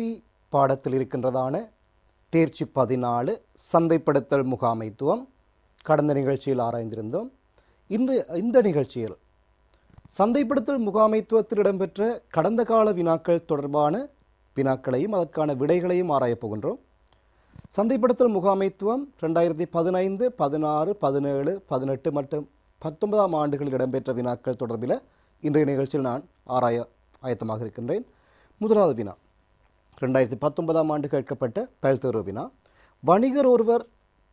B பாடத்தில் இருக்கின்றதான தேர்ச்சி பதினாலு சந்தைப்படுத்தல் முகாமைத்துவம் கடந்த நிகழ்ச்சியில் ஆராய்ந்திருந்தோம் இன்று இந்த நிகழ்ச்சியில் சந்தைப்படுத்தல் முகாமைத்துவத்தில் இடம்பெற்ற கடந்த கால வினாக்கள் தொடர்பான வினாக்களையும் அதற்கான விடைகளையும் ஆராயப் போகின்றோம் சந்தைப்படுத்தல் முகாமைத்துவம் ரெண்டாயிரத்தி பதினைந்து பதினாறு பதினேழு பதினெட்டு மற்றும் பத்தொன்பதாம் ஆண்டுகளில் இடம்பெற்ற வினாக்கள் தொடர்பில் இன்றைய நிகழ்ச்சியில் நான் ஆராய ஆயத்தமாக இருக்கின்றேன் முதலாவது வினா ரெண்டாயிரத்தி பத்தொன்பதாம் ஆண்டு கேட்கப்பட்ட பல்தேரு வினா வணிகர் ஒருவர்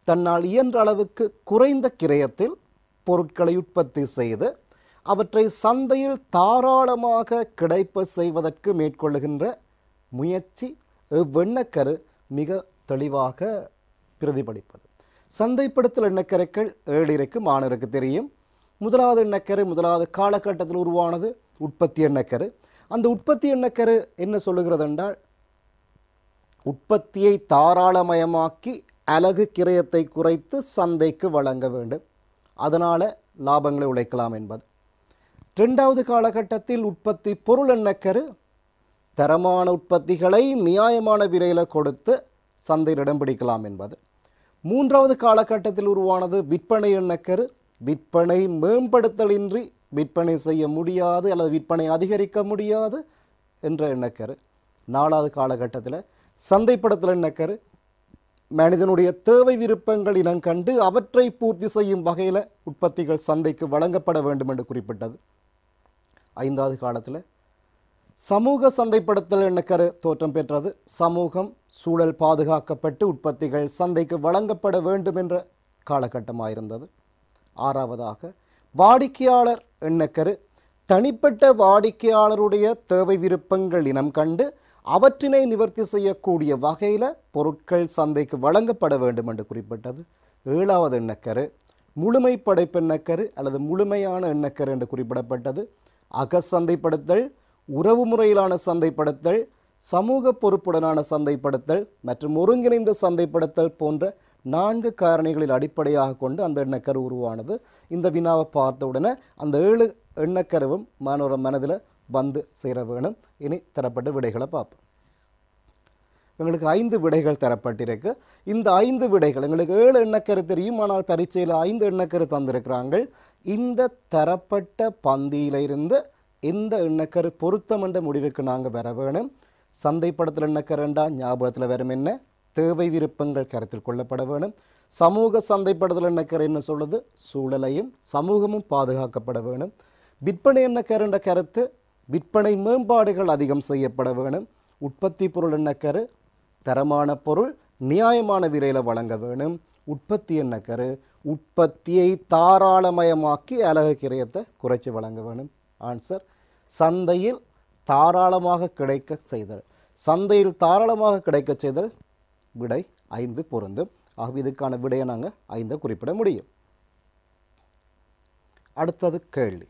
தன்னால் இயன்ற அளவுக்கு குறைந்த கிரயத்தில் பொருட்களை உற்பத்தி செய்து அவற்றை சந்தையில் தாராளமாக கிடைப்ப செய்வதற்கு மேற்கொள்ளுகின்ற முயற்சி எவ்வெண்ணக்கரு மிக தெளிவாக பிரதிபலிப்பது சந்தைப்படுத்தல் எண்ணக்கருக்கள் ஏழிற்கு மாணவருக்கு தெரியும் முதலாவது எண்ணக்கரு முதலாவது காலகட்டத்தில் உருவானது உற்பத்தி எண்ணக்கரு அந்த உற்பத்தி எண்ணக்கரு என்ன சொல்லுகிறது என்றால் உற்பத்தியை தாராளமயமாக்கி அலகு கிரயத்தை குறைத்து சந்தைக்கு வழங்க வேண்டும் அதனால் லாபங்களை உழைக்கலாம் என்பது ரெண்டாவது காலகட்டத்தில் உற்பத்தி பொருள் எண்ணக்கரு தரமான உற்பத்திகளை நியாயமான விலையில் கொடுத்து சந்தையில் இடம் பிடிக்கலாம் என்பது மூன்றாவது காலகட்டத்தில் உருவானது விற்பனை எண்ணக்கரு விற்பனை மேம்படுத்தலின்றி விற்பனை செய்ய முடியாது அல்லது விற்பனை அதிகரிக்க முடியாது என்ற எண்ணக்கரு நாலாவது காலகட்டத்தில் சந்தைப்படத்தில் படத்தில் என்னக்கரு மனிதனுடைய தேவை விருப்பங்கள் இனம் கண்டு அவற்றை பூர்த்தி செய்யும் வகையில் உற்பத்திகள் சந்தைக்கு வழங்கப்பட வேண்டும் என்று குறிப்பிட்டது ஐந்தாவது காலத்தில் சமூக சந்தைப்படுத்தல் எண்ணக்கரு தோற்றம் பெற்றது சமூகம் சூழல் பாதுகாக்கப்பட்டு உற்பத்திகள் சந்தைக்கு வழங்கப்பட வேண்டும் என்ற காலகட்டமாக இருந்தது ஆறாவதாக வாடிக்கையாளர் எண்ணக்கரு தனிப்பட்ட வாடிக்கையாளருடைய தேவை விருப்பங்கள் இனம் கண்டு அவற்றினை நிவர்த்தி செய்யக்கூடிய வகையில் பொருட்கள் சந்தைக்கு வழங்கப்பட வேண்டும் என்று குறிப்பிட்டது ஏழாவது எண்ணக்கரு முழுமை படைப்பு எண்ணக்கரு அல்லது முழுமையான எண்ணக்கரு என்று குறிப்பிடப்பட்டது அகச்சந்தைப்படுத்தல் உறவு முறையிலான சந்தைப்படுத்தல் சமூக பொறுப்புடனான சந்தைப்படுத்தல் மற்றும் ஒருங்கிணைந்த சந்தைப்படுத்தல் போன்ற நான்கு காரணிகளில் அடிப்படையாக கொண்டு அந்த எண்ணக்கரு உருவானது இந்த வினாவை பார்த்தவுடனே அந்த ஏழு எண்ணக்கருவும் மாணவர் மனதில் வந்து சேர வேணும் இனி தரப்பட்ட விடைகளை பார்ப்போம் எங்களுக்கு ஐந்து விடைகள் தரப்பட்டிருக்கு இந்த ஐந்து விடைகள் எங்களுக்கு ஏழு எண்ணக்கரு தெரியும் ஆனால் பரீட்சையில் ஐந்து எண்ணக்கரு தந்திருக்கிறாங்க இந்த தரப்பட்ட பந்தியிலிருந்து எந்த எண்ணக்கரு பொருத்தம் என்ற முடிவுக்கு நாங்கள் வர வேணும் சந்தைப்படத்தில் எண்ணக்கருண்டா ஞாபகத்தில் வரும் என்ன தேவை விருப்பங்கள் கருத்தில் கொள்ளப்பட வேணும் சமூக சந்தைப்படுதல் எண்ணக்கரு என்ன சொல்வது சூழலையும் சமூகமும் பாதுகாக்கப்பட வேணும் விற்பனை எண்ணக்கருண்ட கருத்து விற்பனை மேம்பாடுகள் அதிகம் செய்யப்பட வேணும் உற்பத்தி பொருள் எண்ணக்கரு தரமான பொருள் நியாயமான விலையில் வழங்க வேணும் உற்பத்தி எண்ணக்கரு உற்பத்தியை தாராளமயமாக்கி அழகு கிரயத்தை குறைச்சி வழங்க வேணும் ஆன்சர் சந்தையில் தாராளமாக கிடைக்க செய்தல் சந்தையில் தாராளமாக கிடைக்க செய்தல் விடை ஐந்து பொருந்தும் ஆகவே இதுக்கான விடையை நாங்கள் ஐந்தை குறிப்பிட முடியும் அடுத்தது கேள்வி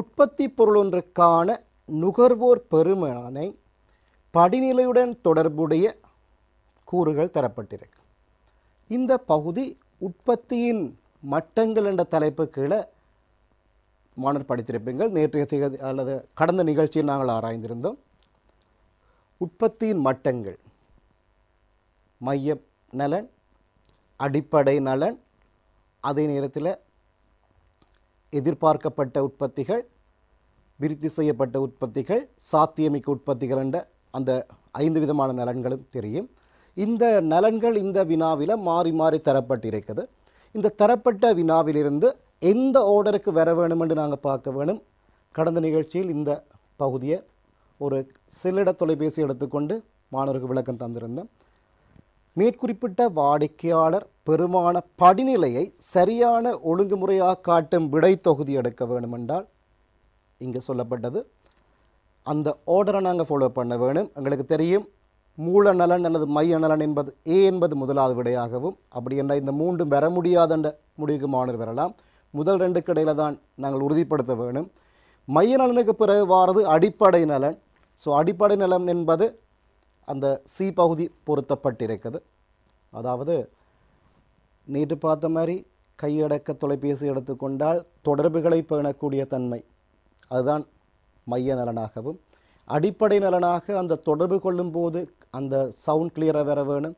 உற்பத்தி பொருளொன்றுக்கான நுகர்வோர் பெருமனை படிநிலையுடன் தொடர்புடைய கூறுகள் தரப்பட்டிருக்கு இந்த பகுதி உற்பத்தியின் மட்டங்கள் என்ற தலைப்பு கீழே மாணவர் படித்திருப்பீங்கள் நேற்றைய திகதி அல்லது கடந்த நிகழ்ச்சியில் நாங்கள் ஆராய்ந்திருந்தோம் உற்பத்தியின் மட்டங்கள் மைய நலன் அடிப்படை நலன் அதே நேரத்தில் எதிர்பார்க்கப்பட்ட உற்பத்திகள் விருத்தி செய்யப்பட்ட உற்பத்திகள் சாத்தியமிக்க உற்பத்திகள் என்ற அந்த ஐந்து விதமான நலன்களும் தெரியும் இந்த நலன்கள் இந்த வினாவில் மாறி மாறி தரப்பட்டிருக்குது இந்த தரப்பட்ட வினாவிலிருந்து எந்த ஆர்டருக்கு வர வேணும் என்று நாங்கள் பார்க்க வேணும் கடந்த நிகழ்ச்சியில் இந்த பகுதியை ஒரு செல்லிட தொலைபேசி எடுத்துக்கொண்டு மாணவர்கள் விளக்கம் தந்திருந்தேன் மேற்குறிப்பிட்ட வாடிக்கையாளர் பெருமான படிநிலையை சரியான ஒழுங்குமுறையாக காட்டும் விடை தொகுதி எடுக்க வேணுமென்றால் இங்கே சொல்லப்பட்டது அந்த ஆர்டரை நாங்கள் ஃபாலோ பண்ண வேணும் எங்களுக்கு தெரியும் மூல நலன் அல்லது மைய நலன் என்பது ஏ என்பது முதலாவது விடையாகவும் அப்படி என்ற இந்த மூன்றும் வர முடியாத முடிவுக்கு மாணவர் வரலாம் முதல் ரெண்டு கடையில் தான் நாங்கள் உறுதிப்படுத்த வேணும் மைய நலனுக்கு பிறகு வாரது அடிப்படை நலன் ஸோ அடிப்படை நலன் என்பது அந்த சி பகுதி பொருத்தப்பட்டிருக்குது அதாவது நேற்று பார்த்த மாதிரி கையடக்க தொலைபேசி எடுத்துக்கொண்டால் தொடர்புகளை பேணக்கூடிய தன்மை அதுதான் மைய நலனாகவும் அடிப்படை நலனாக அந்த தொடர்பு கொள்ளும்போது அந்த சவுண்ட் கிளியராக வர வேணும்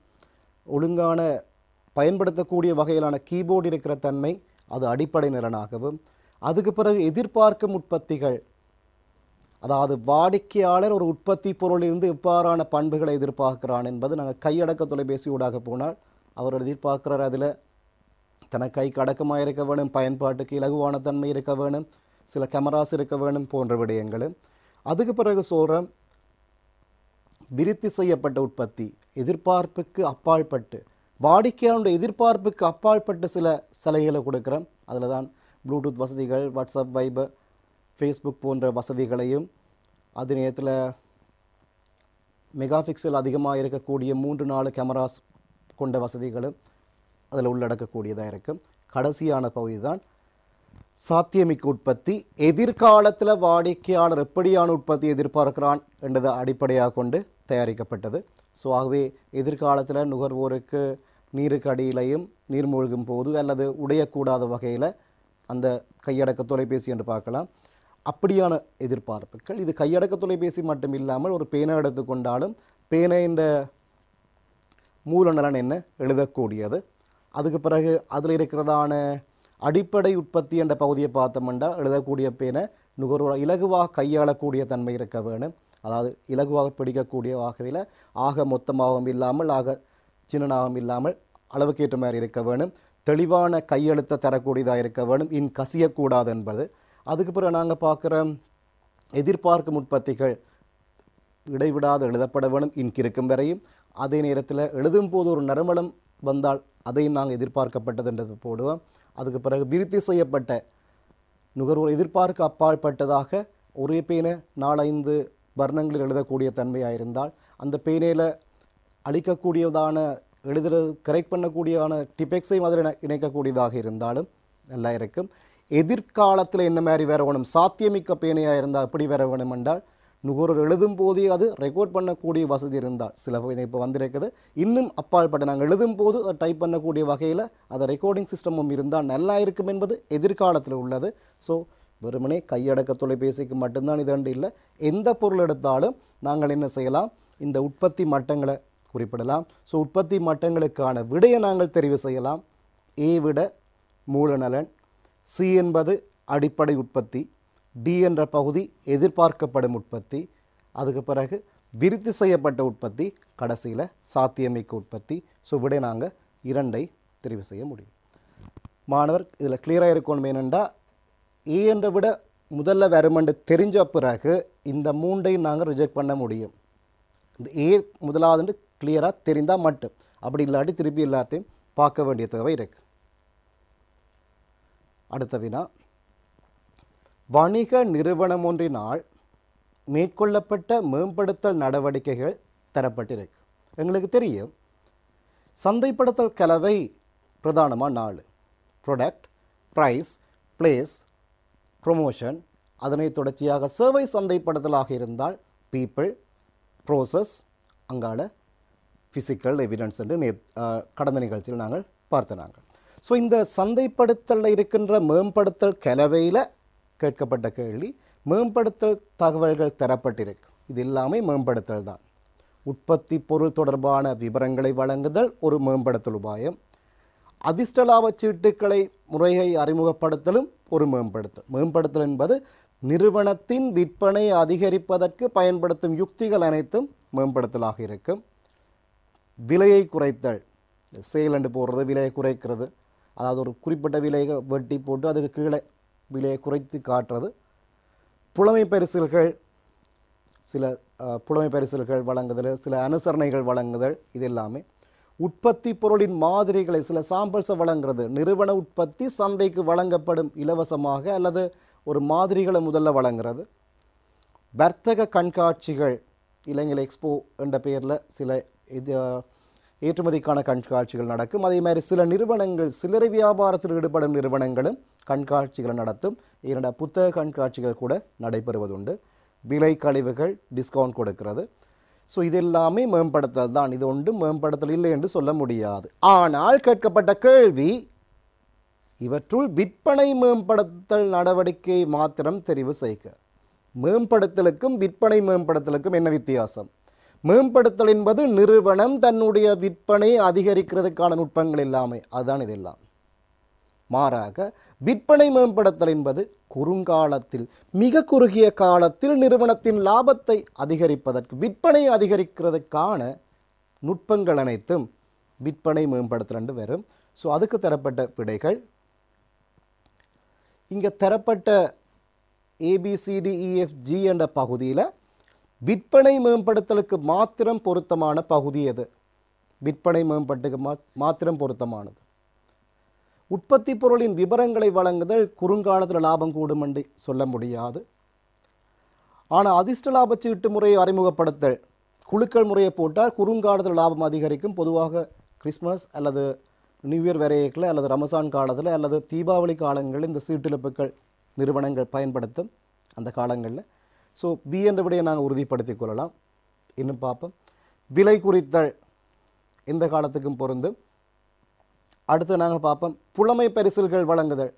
ஒழுங்கான பயன்படுத்தக்கூடிய வகையிலான கீபோர்டு இருக்கிற தன்மை அது அடிப்படை நலனாகவும் அதுக்கு பிறகு எதிர்பார்க்கும் உற்பத்திகள் அதாவது வாடிக்கையாளர் ஒரு உற்பத்தி இருந்து எவ்வாறான பண்புகளை எதிர்பார்க்கிறான் என்பது நாங்கள் கையடக்க தொலைபேசி ஊடாக போனால் அவர் எதிர்பார்க்கிறார் அதில் தனக்கு கைக்கு அடக்கமாக இருக்க வேணும் பயன்பாட்டுக்கு இலகுவான தன்மை இருக்க வேணும் சில கேமராஸ் இருக்க வேணும் போன்ற விடயங்கள் அதுக்கு பிறகு சொல்கிறேன் விருத்தி செய்யப்பட்ட உற்பத்தி எதிர்பார்ப்புக்கு அப்பாற்பட்டு வாடிக்கையாளருடைய எதிர்பார்ப்புக்கு அப்பாற்பட்டு சில சிலைகளை கொடுக்குறோம் அதில் தான் ப்ளூடூத் வசதிகள் வாட்ஸ்அப் வைபர் ஃபேஸ்புக் போன்ற வசதிகளையும் அதே நேரத்தில் மெகா பிக்சல் அதிகமாக இருக்கக்கூடிய மூன்று நாலு கேமராஸ் கொண்ட வசதிகளும் அதில் உள்ளடக்கக்கூடியதாக இருக்கும் கடைசியான பகுதி தான் சாத்தியமிக்க உற்பத்தி எதிர்காலத்தில் வாடிக்கையாளர் எப்படியான உற்பத்தி எதிர்பார்க்கிறான் என்றதை அடிப்படையாக கொண்டு தயாரிக்கப்பட்டது ஸோ ஆகவே எதிர்காலத்தில் நுகர்வோருக்கு நீருக்கு அடியிலையும் நீர் மூழ்கும் போது அல்லது உடையக்கூடாத வகையில் அந்த கையடக்க தொலைபேசி என்று பார்க்கலாம் அப்படியான எதிர்பார்ப்புகள் இது கையடக்க தொலைபேசி மட்டும் இல்லாமல் ஒரு பேனை எடுத்துக்கொண்டாலும் பேனைன்ற மூல நலன் என்ன எழுதக்கூடியது அதுக்கு பிறகு அதில் இருக்கிறதான அடிப்படை உற்பத்தி என்ற பகுதியை பார்த்தோம்னா எழுதக்கூடிய பேனை நுகர்வோர் இலகுவாக கையாளக்கூடிய தன்மை இருக்க வேணும் அதாவது இலகுவாக பிடிக்கக்கூடிய வகையில் ஆக மொத்தமாகவும் இல்லாமல் ஆக சின்னனாகவும் இல்லாமல் அளவுக்கேற்ற மாதிரி இருக்க வேணும் தெளிவான கையெழுத்தை தரக்கூடியதாக இருக்க வேணும் இன் கசியக்கூடாது என்பது அதுக்கு பிறகு நாங்கள் பார்க்குற எதிர்பார்க்கும் உற்பத்திகள் இடைவிடாது எழுதப்பட வேணும் இன்கிருக்கும் வரையும் அதே நேரத்தில் எழுதும் போது ஒரு நறுமணம் வந்தால் அதையும் நாங்கள் எதிர்பார்க்கப்பட்டதுன்றது போடுவோம் அதுக்கு பிறகு விருத்தி செய்யப்பட்ட நுகர்வோர் எதிர்பார்க்க அப்பாற்பட்டதாக ஒரே பேனை நாலந்து வர்ணங்களில் எழுதக்கூடிய தன்மையாக இருந்தால் அந்த பேனையில் அழிக்கக்கூடியதான எழுதுற கரெக்ட் பண்ணக்கூடியதான டிபெக்ஸையும் அதில் இணைக்கக்கூடியதாக இருந்தாலும் நல்லா இருக்கும் எதிர்காலத்தில் என்ன மாதிரி வேற வேணும் சாத்தியமிக்க பேனையாக இருந்தால் அப்படி வேற வேணும் என்றால் நுகர்வோர் எழுதும் போதே அது ரெக்கார்ட் பண்ணக்கூடிய வசதி இருந்தால் சில இப்போ வந்திருக்குது இன்னும் அப்பாற்பட்ட நாங்கள் எழுதும் போது டைப் பண்ணக்கூடிய வகையில் அதை ரெக்கார்டிங் சிஸ்டமும் இருந்தால் நல்லா இருக்கும் என்பது எதிர்காலத்தில் உள்ளது ஸோ வெறுமனே கையடக்க தொலைபேசிக்கு மட்டும்தான் இது ரெண்டு இல்லை எந்த பொருள் எடுத்தாலும் நாங்கள் என்ன செய்யலாம் இந்த உற்பத்தி மட்டங்களை குறிப்பிடலாம் ஸோ உற்பத்தி மட்டங்களுக்கான விடையை நாங்கள் தெரிவு செய்யலாம் ஏ விட மூலநலன் சி என்பது அடிப்படை உற்பத்தி டி என்ற பகுதி எதிர்பார்க்கப்படும் உற்பத்தி அதுக்கு பிறகு விருத்தி செய்யப்பட்ட உற்பத்தி கடைசியில் சாத்தியமிக்க உற்பத்தி ஸோ விட நாங்கள் இரண்டை தெரிவு செய்ய முடியும் மாணவர் இதில் கிளியராக இருக்கணும் என்னென்னா ஏ என்ற விட முதல்ல வருமென்று தெரிஞ்ச பிறகு இந்த மூண்டையும் நாங்கள் ரிஜெக்ட் பண்ண முடியும் இந்த ஏ முதலாவதுன்னு கிளியராக தெரிந்தால் மட்டும் அப்படி இல்லாட்டி திருப்பி எல்லாத்தையும் பார்க்க வேண்டிய தேவை இருக்குது அடுத்த வினா வணிக நிறுவனம் ஒன்றினால் மேற்கொள்ளப்பட்ட மேம்படுத்தல் நடவடிக்கைகள் தரப்பட்டிருக்கு எங்களுக்கு தெரியும் சந்தைப்படுத்தல் கலவை பிரதானமாக நாலு ப்ரொடக்ட் ப்ரைஸ் பிளேஸ் ப்ரொமோஷன் அதனை தொடர்ச்சியாக சேவை சந்தைப்படுத்தலாக இருந்தால் பீப்புள் ப்ரோசஸ் அங்கால ஃபிசிக்கல் எவிடன்ஸ் என்று நே கடந்த நிகழ்ச்சியில் நாங்கள் பார்த்து நாங்கள் ஸோ இந்த சந்தைப்படுத்தலில் இருக்கின்ற மேம்படுத்தல் கலவையில் கேட்கப்பட்ட கேள்வி மேம்படுத்தல் தகவல்கள் தரப்பட்டிருக்கு இது எல்லாமே மேம்படுத்தல் தான் உற்பத்தி பொருள் தொடர்பான விவரங்களை வழங்குதல் ஒரு மேம்படுத்தல் உபாயம் அதிர்ஷ்ட சீட்டுக்களை முறையை அறிமுகப்படுத்தலும் ஒரு மேம்படுத்தல் மேம்படுத்தல் என்பது நிறுவனத்தின் விற்பனை அதிகரிப்பதற்கு பயன்படுத்தும் யுக்திகள் அனைத்தும் மேம்படுத்தலாக இருக்கும் விலையை குறைத்தல் சேல் அண்டு போடுறது விலையை குறைக்கிறது அதாவது ஒரு குறிப்பிட்ட விலையை வெட்டி போட்டு அதுக்கு கீழே விலையை குறைத்து காட்டுறது புலமை பரிசுகள் சில புலமை பரிசுகள் வழங்குதல் சில அனுசரணைகள் வழங்குதல் இது எல்லாமே உற்பத்தி பொருளின் மாதிரிகளை சில சாம்பிள்ஸை வழங்குறது நிறுவன உற்பத்தி சந்தைக்கு வழங்கப்படும் இலவசமாக அல்லது ஒரு மாதிரிகளை முதல்ல வழங்குறது வர்த்தக கண்காட்சிகள் இளைஞர் எக்ஸ்போ என்ற பெயரில் சில இது ஏற்றுமதிக்கான கண்காட்சிகள் நடக்கும் அதே மாதிரி சில நிறுவனங்கள் சில்லறை வியாபாரத்தில் ஈடுபடும் நிறுவனங்களும் கண்காட்சிகளை நடத்தும் இரண்ட புத்தக கண்காட்சிகள் கூட நடைபெறுவதுண்டு விலை கழிவுகள் டிஸ்கவுண்ட் கொடுக்கிறது ஸோ இது எல்லாமே மேம்படுத்தல் தான் இது ஒன்றும் மேம்படுத்தல் இல்லை என்று சொல்ல முடியாது ஆனால் கேட்கப்பட்ட கேள்வி இவற்றுள் விற்பனை மேம்படுத்தல் நடவடிக்கை மாத்திரம் தெரிவு செய்க மேம்படுத்தலுக்கும் விற்பனை மேம்படுத்தலுக்கும் என்ன வித்தியாசம் மேம்படுத்தல் என்பது நிறுவனம் தன்னுடைய விற்பனை அதிகரிக்கிறதுக்கான நுட்பங்கள் இல்லாமல் அதுதான் இதெல்லாம் மாறாக விற்பனை மேம்படுத்தல் என்பது குறுங்காலத்தில் மிக குறுகிய காலத்தில் நிறுவனத்தின் லாபத்தை அதிகரிப்பதற்கு விற்பனை அதிகரிக்கிறதுக்கான நுட்பங்கள் அனைத்தும் விற்பனை மேம்படுத்தல் என்று வரும் ஸோ அதுக்கு தரப்பட்ட விடைகள் இங்கே தரப்பட்ட ஏபிசிடிஇஎஃப்ஜி e என்ற பகுதியில் விற்பனை மேம்படுத்தலுக்கு மாத்திரம் பொருத்தமான பகுதி எது விற்பனை மேம்பட்டுக்கு மாத்திரம் பொருத்தமானது உற்பத்தி பொருளின் விவரங்களை வழங்குதல் குறுங்காலத்தில் லாபம் கூடும் என்று சொல்ல முடியாது ஆனால் அதிர்ஷ்ட லாபச்சீட்டு முறையை அறிமுகப்படுத்தல் குழுக்கள் முறையை போட்டால் குறுங்காலத்தில் லாபம் அதிகரிக்கும் பொதுவாக கிறிஸ்மஸ் அல்லது நியூ இயர் வரையக்கில் அல்லது ரமசான் காலத்தில் அல்லது தீபாவளி காலங்களில் இந்த சீட்டிழப்புகள் நிறுவனங்கள் பயன்படுத்தும் அந்த காலங்களில் ஸோ பி என்ற விடையை நாங்கள் உறுதிப்படுத்திக் கொள்ளலாம் இன்னும் பார்ப்போம் விலை குறித்த இந்த காலத்துக்கும் பொருந்து அடுத்து நாங்கள் பார்ப்போம் புலமை பரிசில்கள் வழங்குதல்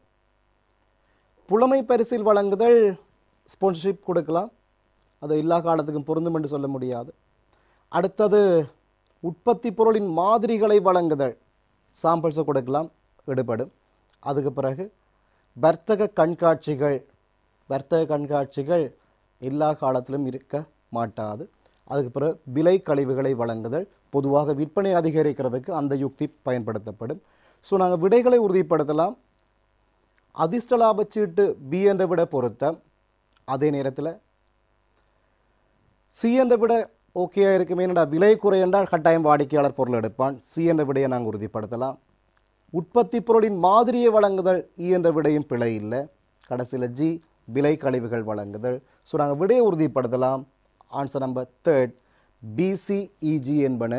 புலமை பரிசில் வழங்குதல் ஸ்பான்சர்ஷிப் கொடுக்கலாம் அது எல்லா காலத்துக்கும் பொருந்தும் என்று சொல்ல முடியாது அடுத்தது உற்பத்தி பொருளின் மாதிரிகளை வழங்குதல் சாம்பிள்ஸை கொடுக்கலாம் ஈடுபடும் அதுக்கு பிறகு வர்த்தக கண்காட்சிகள் வர்த்தக கண்காட்சிகள் எல்லா காலத்திலும் இருக்க மாட்டாது அதுக்கு பிறகு விலை கழிவுகளை வழங்குதல் பொதுவாக விற்பனை அதிகரிக்கிறதுக்கு அந்த யுக்தி பயன்படுத்தப்படும் ஸோ நாங்கள் விடைகளை உறுதிப்படுத்தலாம் அதிர்ஷ்ட லாபச்சீட்டு பி என்ற விட பொருத்த அதே நேரத்தில் சி என்ற விட ஓகேயாக இருக்குமே என்னடா விலை குறை என்றால் கட்டாயம் வாடிக்கையாளர் பொருள் எடுப்பான் சி என்ற விடையை நாங்கள் உறுதிப்படுத்தலாம் உற்பத்தி பொருளின் மாதிரியை வழங்குதல் இ e என்ற விடையும் பிழை இல்லை கடைசியில் ஜி விலை கழிவுகள் வழங்குதல் ஸோ நாங்கள் விடை உறுதிப்படுத்தலாம் ஆன்சர் நம்பர் தேர்ட் பிசிஇஜி என்பன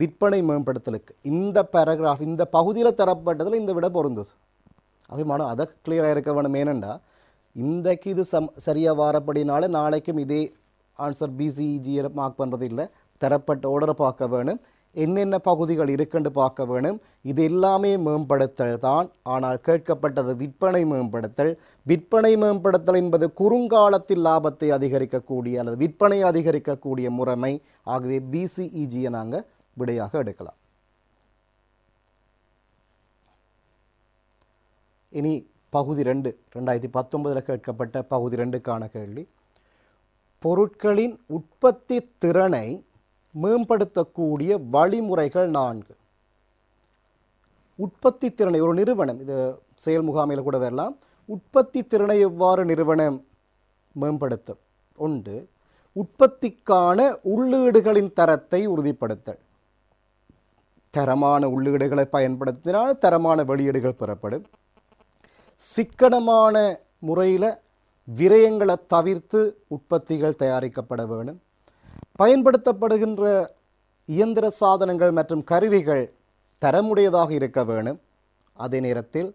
விற்பனை மேம்படுத்தலுக்கு இந்த பேராகிராஃப் இந்த பகுதியில் தரப்பட்டதில் இந்த விட பொருந்தது அபிமானம் அதை கிளியராக இருக்க வேணும் ஏனெண்டா இன்றைக்கு இது சம் சரியாக வாரப்படினால நாளைக்கும் இதே ஆன்சர் பிசிஇஜியை e மார்க் பண்ணுறது இல்லை தரப்பட்ட ஓர்டரை பார்க்க வேணும் என்னென்ன பகுதிகள் இருக்குன்னு பார்க்க வேணும் இது எல்லாமே மேம்படுத்தல் தான் ஆனால் கேட்கப்பட்டது விற்பனை மேம்படுத்தல் விற்பனை மேம்படுத்தல் என்பது குறுங்காலத்தில் லாபத்தை அதிகரிக்கக்கூடிய அல்லது விற்பனை அதிகரிக்கக்கூடிய முறைமை ஆகவே பிசிஇஜியை e நாங்கள் விடையாக எடுக்கலாம் இனி பகுதி ரெண்டு ரெண்டாயிரத்தி பத்தொன்பதில் கேட்கப்பட்ட பகுதி ரெண்டுக்கான கேள்வி பொருட்களின் உற்பத்தி திறனை மேம்படுத்தக்கூடிய வழிமுறைகள் நான்கு உற்பத்தி திறனை ஒரு நிறுவனம் இது செயல் முகாமையில் கூட வரலாம் உற்பத்தி திறனை எவ்வாறு நிறுவனம் மேம்படுத்த உண்டு உற்பத்திக்கான உள்ளீடுகளின் தரத்தை உறுதிப்படுத்தல் தரமான உள்ளீடுகளை பயன்படுத்தினால் தரமான வெளியீடுகள் பெறப்படும் சிக்கனமான முறையில் விரயங்களை தவிர்த்து உற்பத்திகள் தயாரிக்கப்பட வேணும் பயன்படுத்தப்படுகின்ற இயந்திர சாதனங்கள் மற்றும் கருவிகள் தரமுடையதாக இருக்க வேணும் அதே நேரத்தில்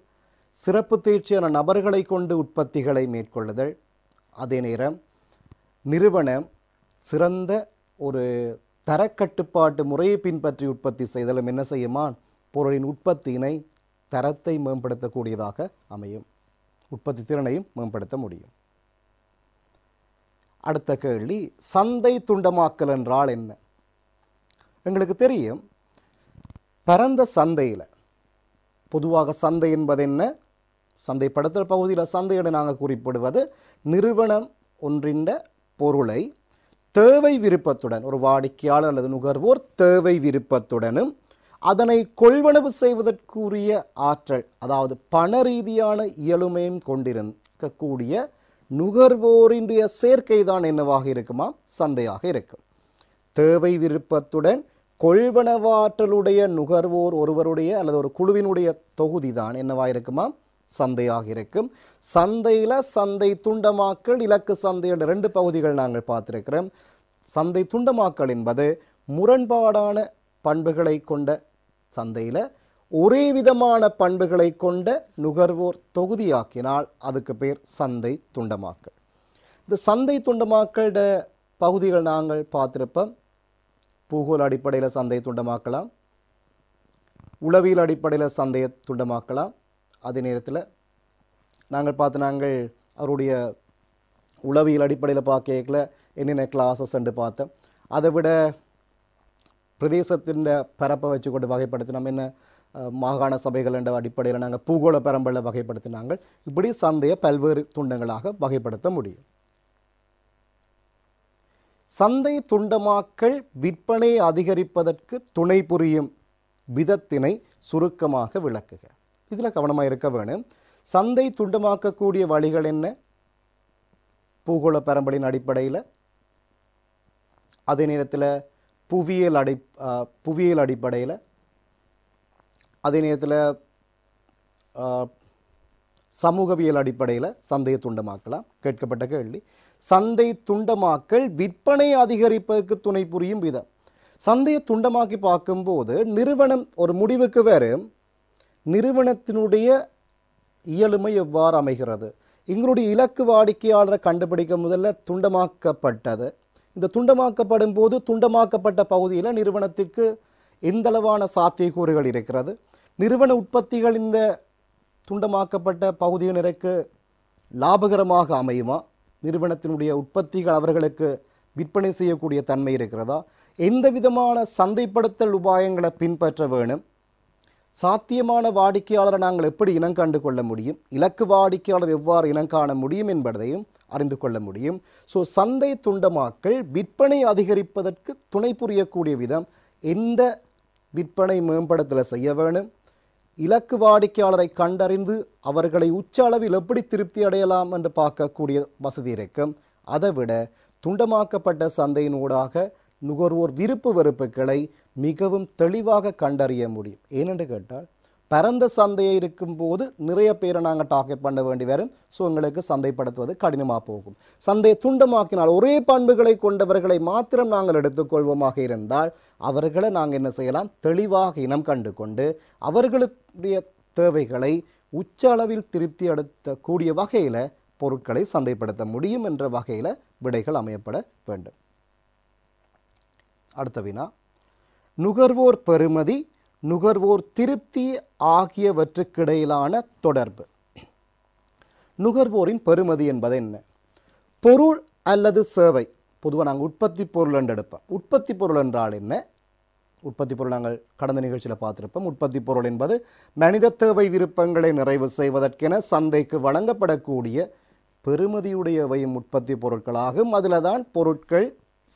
சிறப்பு தேர்ச்சியான நபர்களை கொண்டு உற்பத்திகளை மேற்கொள்ளுதல் அதே நேரம் நிறுவனம் சிறந்த ஒரு தரக்கட்டுப்பாட்டு முறையை பின்பற்றி உற்பத்தி செய்தலும் என்ன செய்யுமா பொருளின் உற்பத்தியினை தரத்தை மேம்படுத்தக்கூடியதாக அமையும் உற்பத்தி திறனையும் மேம்படுத்த முடியும் அடுத்த கேள்வி சந்தை துண்டமாக்கல் என்றால் என்ன எங்களுக்கு தெரியும் பரந்த சந்தையில் பொதுவாக சந்தை என்பது என்ன சந்தைப்படுத்தல் பகுதியில் சந்தையிட நாங்கள் குறிப்பிடுவது நிறுவனம் ஒன்றின் பொருளை தேவை விருப்பத்துடன் ஒரு வாடிக்கையாளர் அல்லது நுகர்வோர் தேவை விருப்பத்துடனும் அதனை கொள்வனவு செய்வதற்குரிய ஆற்றல் அதாவது பண ரீதியான இயலுமையும் கொண்டிருக்கக்கூடிய சேர்க்கை சேர்க்கைதான் என்னவாக இருக்குமா சந்தையாக இருக்கும் தேவை விருப்பத்துடன் கொள்வனவாற்றலுடைய நுகர்வோர் ஒருவருடைய அல்லது ஒரு குழுவினுடைய தொகுதி தான் என்னவாக இருக்குமா சந்தையாக இருக்கும் சந்தையில் சந்தை துண்டமாக்கல் இலக்கு சந்தை என்ற ரெண்டு பகுதிகள் நாங்கள் பார்த்துருக்கிறோம் சந்தை துண்டமாக்கல் என்பது முரண்பாடான பண்புகளை கொண்ட சந்தையில் ஒரே விதமான பண்புகளை கொண்ட நுகர்வோர் தொகுதியாக்கினால் அதுக்கு பேர் சந்தை துண்டமாக்கல் இந்த சந்தை துண்டமாக்கட பகுதிகள் நாங்கள் பார்த்துருப்போம் பூகோல் அடிப்படையில் சந்தை துண்டமாக்கலாம் உளவியல் அடிப்படையில் சந்தையை துண்டமாக்கலாம் அதே நேரத்தில் நாங்கள் பார்த்து நாங்கள் அவருடைய உளவியல் அடிப்படையில் பார்க்க கேட்கல என்னென்ன என்று பார்த்தோம் அதை விட பிரதேசத்தின் பரப்பை வச்சு கொண்டு வகைப்படுத்தி நம்ம என்ன மாகாண சபைகள் என்ற அடிப்படையில் நாங்கள் பூகோள பரம்பல வகைப்படுத்தினாங்கள் இப்படி சந்தையை பல்வேறு துண்டங்களாக வகைப்படுத்த முடியும் சந்தை துண்டமாக்கல் விற்பனை அதிகரிப்பதற்கு துணை புரியும் விதத்தினை சுருக்கமாக விளக்குக இதில் கவனமாக இருக்க வேணும் சந்தை துண்டமாக்கக்கூடிய வழிகள் என்ன பூகோள பரம்பலின் அடிப்படையில் அதே நேரத்தில் புவியியல் அடி புவியியல் அடிப்படையில் அதே நேரத்தில் சமூகவியல் அடிப்படையில் சந்தையை துண்டமாக்கலாம் கேட்கப்பட்ட கேள்வி சந்தை துண்டமாக்கல் விற்பனை அதிகரிப்பதற்கு துணை புரியும் விதம் சந்தையை துண்டமாக்கி பார்க்கும்போது நிறுவனம் ஒரு முடிவுக்கு வேறு நிறுவனத்தினுடைய இயலுமை எவ்வாறு அமைகிறது எங்களுடைய இலக்கு வாடிக்கையாளரை கண்டுபிடிக்க முதல்ல துண்டமாக்கப்பட்டது இந்த துண்டமாக்கப்படும் போது துண்டமாக்கப்பட்ட பகுதியில் நிறுவனத்திற்கு எந்தளவான சாத்தியக்கூறுகள் இருக்கிறது நிறுவன உற்பத்திகள் இந்த துண்டமாக்கப்பட்ட பகுதியினருக்கு லாபகரமாக அமையுமா நிறுவனத்தினுடைய உற்பத்திகள் அவர்களுக்கு விற்பனை செய்யக்கூடிய தன்மை இருக்கிறதா எந்த விதமான சந்தைப்படுத்தல் உபாயங்களை பின்பற்ற வேணும் சாத்தியமான வாடிக்கையாளரை நாங்கள் எப்படி இனம் கண்டு கொள்ள முடியும் இலக்கு வாடிக்கையாளர் எவ்வாறு இனம் காண முடியும் என்பதையும் அறிந்து கொள்ள முடியும் ஸோ சந்தை துண்டமாக்கல் விற்பனை அதிகரிப்பதற்கு துணை புரியக்கூடிய விதம் எந்த விற்பனை மேம்படுத்தலை செய்ய வேணும் இலக்கு வாடிக்கையாளரை கண்டறிந்து அவர்களை உச்ச அளவில் எப்படி திருப்தி அடையலாம் என்று பார்க்கக்கூடிய வசதி இருக்கும் அதைவிட துண்டமாக்கப்பட்ட சந்தையின் நுகர்வோர் விருப்பு வெறுப்புகளை மிகவும் தெளிவாக கண்டறிய முடியும் ஏனென்று கேட்டால் பரந்த சந்தையை இருக்கும்போது நிறைய பேரை நாங்கள் டார்கெட் பண்ண வேண்டி வரும் ஸோ எங்களுக்கு சந்தைப்படுத்துவது கடினமாக போகும் சந்தையை துண்டமாக்கினால் ஒரே பண்புகளை கொண்டவர்களை மாத்திரம் நாங்கள் எடுத்துக்கொள்வோமாக இருந்தால் அவர்களை நாங்கள் என்ன செய்யலாம் தெளிவாக இனம் கண்டு கொண்டு அவர்களுடைய தேவைகளை உச்ச அளவில் திருப்தி அடுத்தக்கூடிய வகையில் பொருட்களை சந்தைப்படுத்த முடியும் என்ற வகையில் விடைகள் அமையப்பட வேண்டும் அடுத்த வினா நுகர்வோர் பெறுமதி நுகர்வோர் திருப்தி ஆகியவற்றுக்கிடையிலான தொடர்பு நுகர்வோரின் பெறுமதி என்பது என்ன பொருள் அல்லது சேவை பொதுவாக நாங்கள் உற்பத்தி பொருள் என்று எடுப்போம் உற்பத்தி பொருள் என்றால் என்ன உற்பத்தி பொருள் நாங்கள் கடந்த நிகழ்ச்சியில் பார்த்துருப்போம் உற்பத்தி பொருள் என்பது மனித தேவை விருப்பங்களை நிறைவு செய்வதற்கென சந்தைக்கு வழங்கப்படக்கூடிய பெருமதியுடையவையும் உற்பத்தி பொருட்களாகும் அதில் தான் பொருட்கள்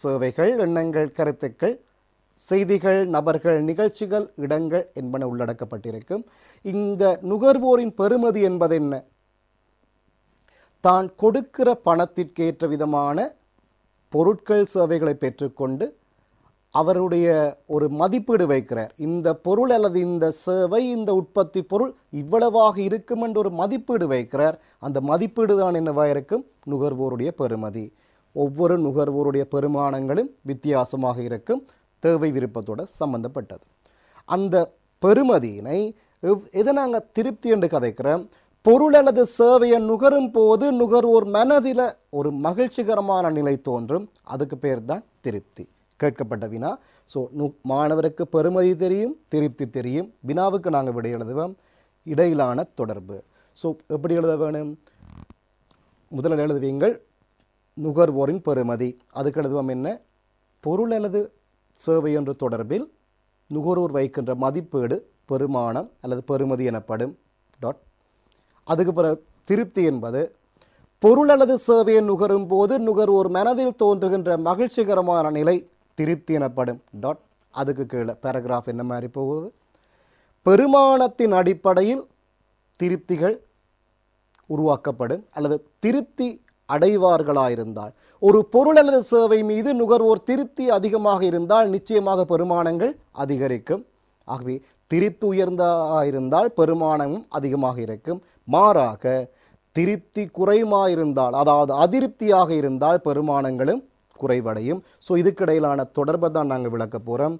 சேவைகள் எண்ணங்கள் கருத்துக்கள் செய்திகள் நபர்கள் நிகழ்ச்சிகள் இடங்கள் என்பன உள்ளடக்கப்பட்டிருக்கும் இந்த நுகர்வோரின் பெறுமதி என்பது என்ன தான் கொடுக்கிற பணத்திற்கேற்ற விதமான பொருட்கள் சேவைகளை பெற்றுக்கொண்டு அவருடைய ஒரு மதிப்பீடு வைக்கிறார் இந்த பொருள் அல்லது இந்த சேவை இந்த உற்பத்தி பொருள் இவ்வளவாக இருக்கும் என்று ஒரு மதிப்பீடு வைக்கிறார் அந்த மதிப்பீடு தான் என்னவாக இருக்கும் நுகர்வோருடைய பெறுமதி ஒவ்வொரு நுகர்வோருடைய பெருமானங்களும் வித்தியாசமாக இருக்கும் தேவை விருப்பத்தோட சம்பந்தப்பட்டது அந்த பெருமதியினை எதை நாங்கள் திருப்தி என்று கதைக்கிற பொருள் அல்லது சேவையை நுகரும் போது நுகர்வோர் மனதில் ஒரு மகிழ்ச்சிகரமான நிலை தோன்றும் அதுக்கு பேர் தான் திருப்தி கேட்கப்பட்ட வினா ஸோ நு மாணவருக்கு பெருமதி தெரியும் திருப்தி தெரியும் வினாவுக்கு நாங்கள் விடை எழுதுவோம் இடையிலான தொடர்பு ஸோ எப்படி எழுத வேணும் முதலில் எழுதுவீங்கள் நுகர்வோரின் பெருமதி அதுக்கு எழுதுவோம் என்ன பொருள் அல்லது சேவையொன்று தொடர்பில் நுகர்வோர் வைக்கின்ற மதிப்பீடு பெருமானம் அல்லது பெருமதி எனப்படும் டாட் அதுக்கு பிறகு திருப்தி என்பது பொருள் அல்லது சேவையை நுகரும் போது நுகர்வோர் மனதில் தோன்றுகின்ற மகிழ்ச்சிகரமான நிலை திருப்தி எனப்படும் டாட் அதுக்கு கீழே பேராகிராஃப் என்ன மாதிரி போகுது பெருமானத்தின் அடிப்படையில் திருப்திகள் உருவாக்கப்படும் அல்லது திருப்தி அடைவார்களாயிருந்தால் ஒரு பொருள் அல்லது சேவை மீது நுகர்வோர் திருப்தி அதிகமாக இருந்தால் நிச்சயமாக பெருமானங்கள் அதிகரிக்கும் ஆகவே திருப்தி உயர்ந்ததாக இருந்தால் பெருமானமும் அதிகமாக இருக்கும் மாறாக திருப்தி குறைமாயிருந்தால் அதாவது அதிருப்தியாக இருந்தால் பெருமானங்களும் குறைவடையும் ஸோ இதுக்கிடையிலான தொடர்பை தான் நாங்கள் விளக்க போகிறோம்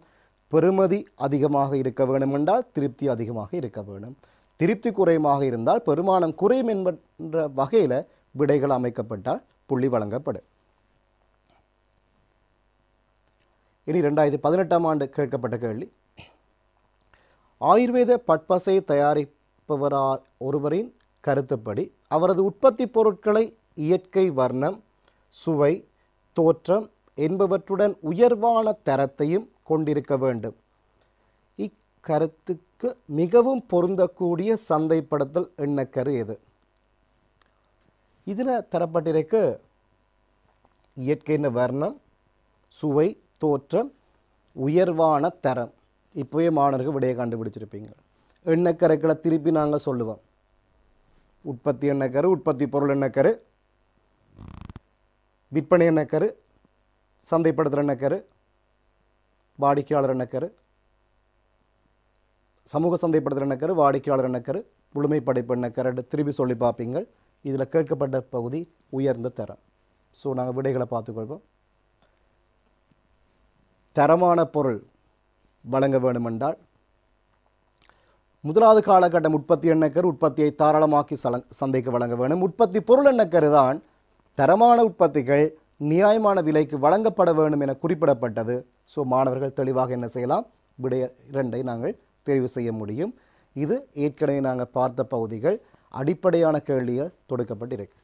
பெருமதி அதிகமாக இருக்க என்றால் திருப்தி அதிகமாக இருக்க வேண்டும் திருப்தி குறைமாக இருந்தால் பெருமானம் குறையும் என்ற வகையில் விடைகள் அமைக்கப்பட்டால் புள்ளி வழங்கப்படும் இனி ரெண்டாயிரத்தி பதினெட்டாம் ஆண்டு கேட்கப்பட்ட கேள்வி ஆயுர்வேத பட்பசை தயாரிப்பவரார் ஒருவரின் கருத்துப்படி அவரது உற்பத்தி பொருட்களை இயற்கை வர்ணம் சுவை தோற்றம் என்பவற்றுடன் உயர்வான தரத்தையும் கொண்டிருக்க வேண்டும் இக்கருத்துக்கு மிகவும் பொருந்தக்கூடிய சந்தைப்படுத்தல் எண்ணக்கரு எது இதில் தரப்பட்டிருக்கு இயற்கைன்னு வர்ணம் சுவை தோற்றம் உயர்வான தரம் இப்போவே மாணவர்கள் விடையை கண்டுபிடிச்சிருப்பீங்க எண்ணக்கரைக்களை திருப்பி நாங்கள் சொல்லுவோம் உற்பத்தி எண்ணக்கரு உற்பத்தி பொருள் எண்ணக்கரு விற்பனை எண்ணக்கரு சந்தைப்படுத்துகிற எண்ணக்கரு வாடிக்கையாளர் எண்ணக்கரு சமூக சந்தைப்படுத்துகிற எண்ணக்கரு வாடிக்கையாளர் எண்ணக்கரு முழுமைப்படைப்பு எண்ணக்கரு திருப்பி சொல்லி பார்ப்பீங்கள் இதில் கேட்கப்பட்ட பகுதி உயர்ந்த தரம் ஸோ நாங்கள் விடைகளை பார்த்துக்கொள்வோம் தரமான பொருள் வழங்க வேண்டுமென்றால் முதலாவது காலகட்டம் உற்பத்தி எண்ணக்கர் உற்பத்தியை தாராளமாக்கி சந்தைக்கு வழங்க வேண்டும் உற்பத்தி பொருள் எண்ணக்கரு தான் தரமான உற்பத்திகள் நியாயமான விலைக்கு வழங்கப்பட வேண்டும் என குறிப்பிடப்பட்டது ஸோ மாணவர்கள் தெளிவாக என்ன செய்யலாம் விடை இரண்டை நாங்கள் தெரிவு செய்ய முடியும் இது ஏற்கனவே நாங்கள் பார்த்த பகுதிகள் அடிப்படையான கேள்விகள் தொடுக்கப்பட்டிருக்கு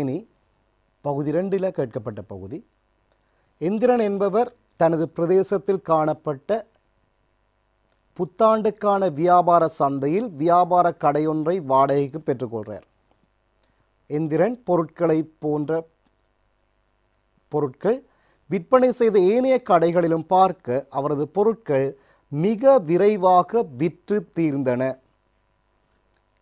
இனி பகுதி ரெண்டில் கேட்கப்பட்ட பகுதி இந்திரன் என்பவர் தனது பிரதேசத்தில் காணப்பட்ட புத்தாண்டுக்கான வியாபார சந்தையில் வியாபார கடையொன்றை வாடகைக்கு பெற்றுக்கொள்கிறார் இந்திரன் பொருட்களை போன்ற பொருட்கள் விற்பனை செய்த ஏனைய கடைகளிலும் பார்க்க அவரது பொருட்கள் மிக விரைவாக விற்று தீர்ந்தன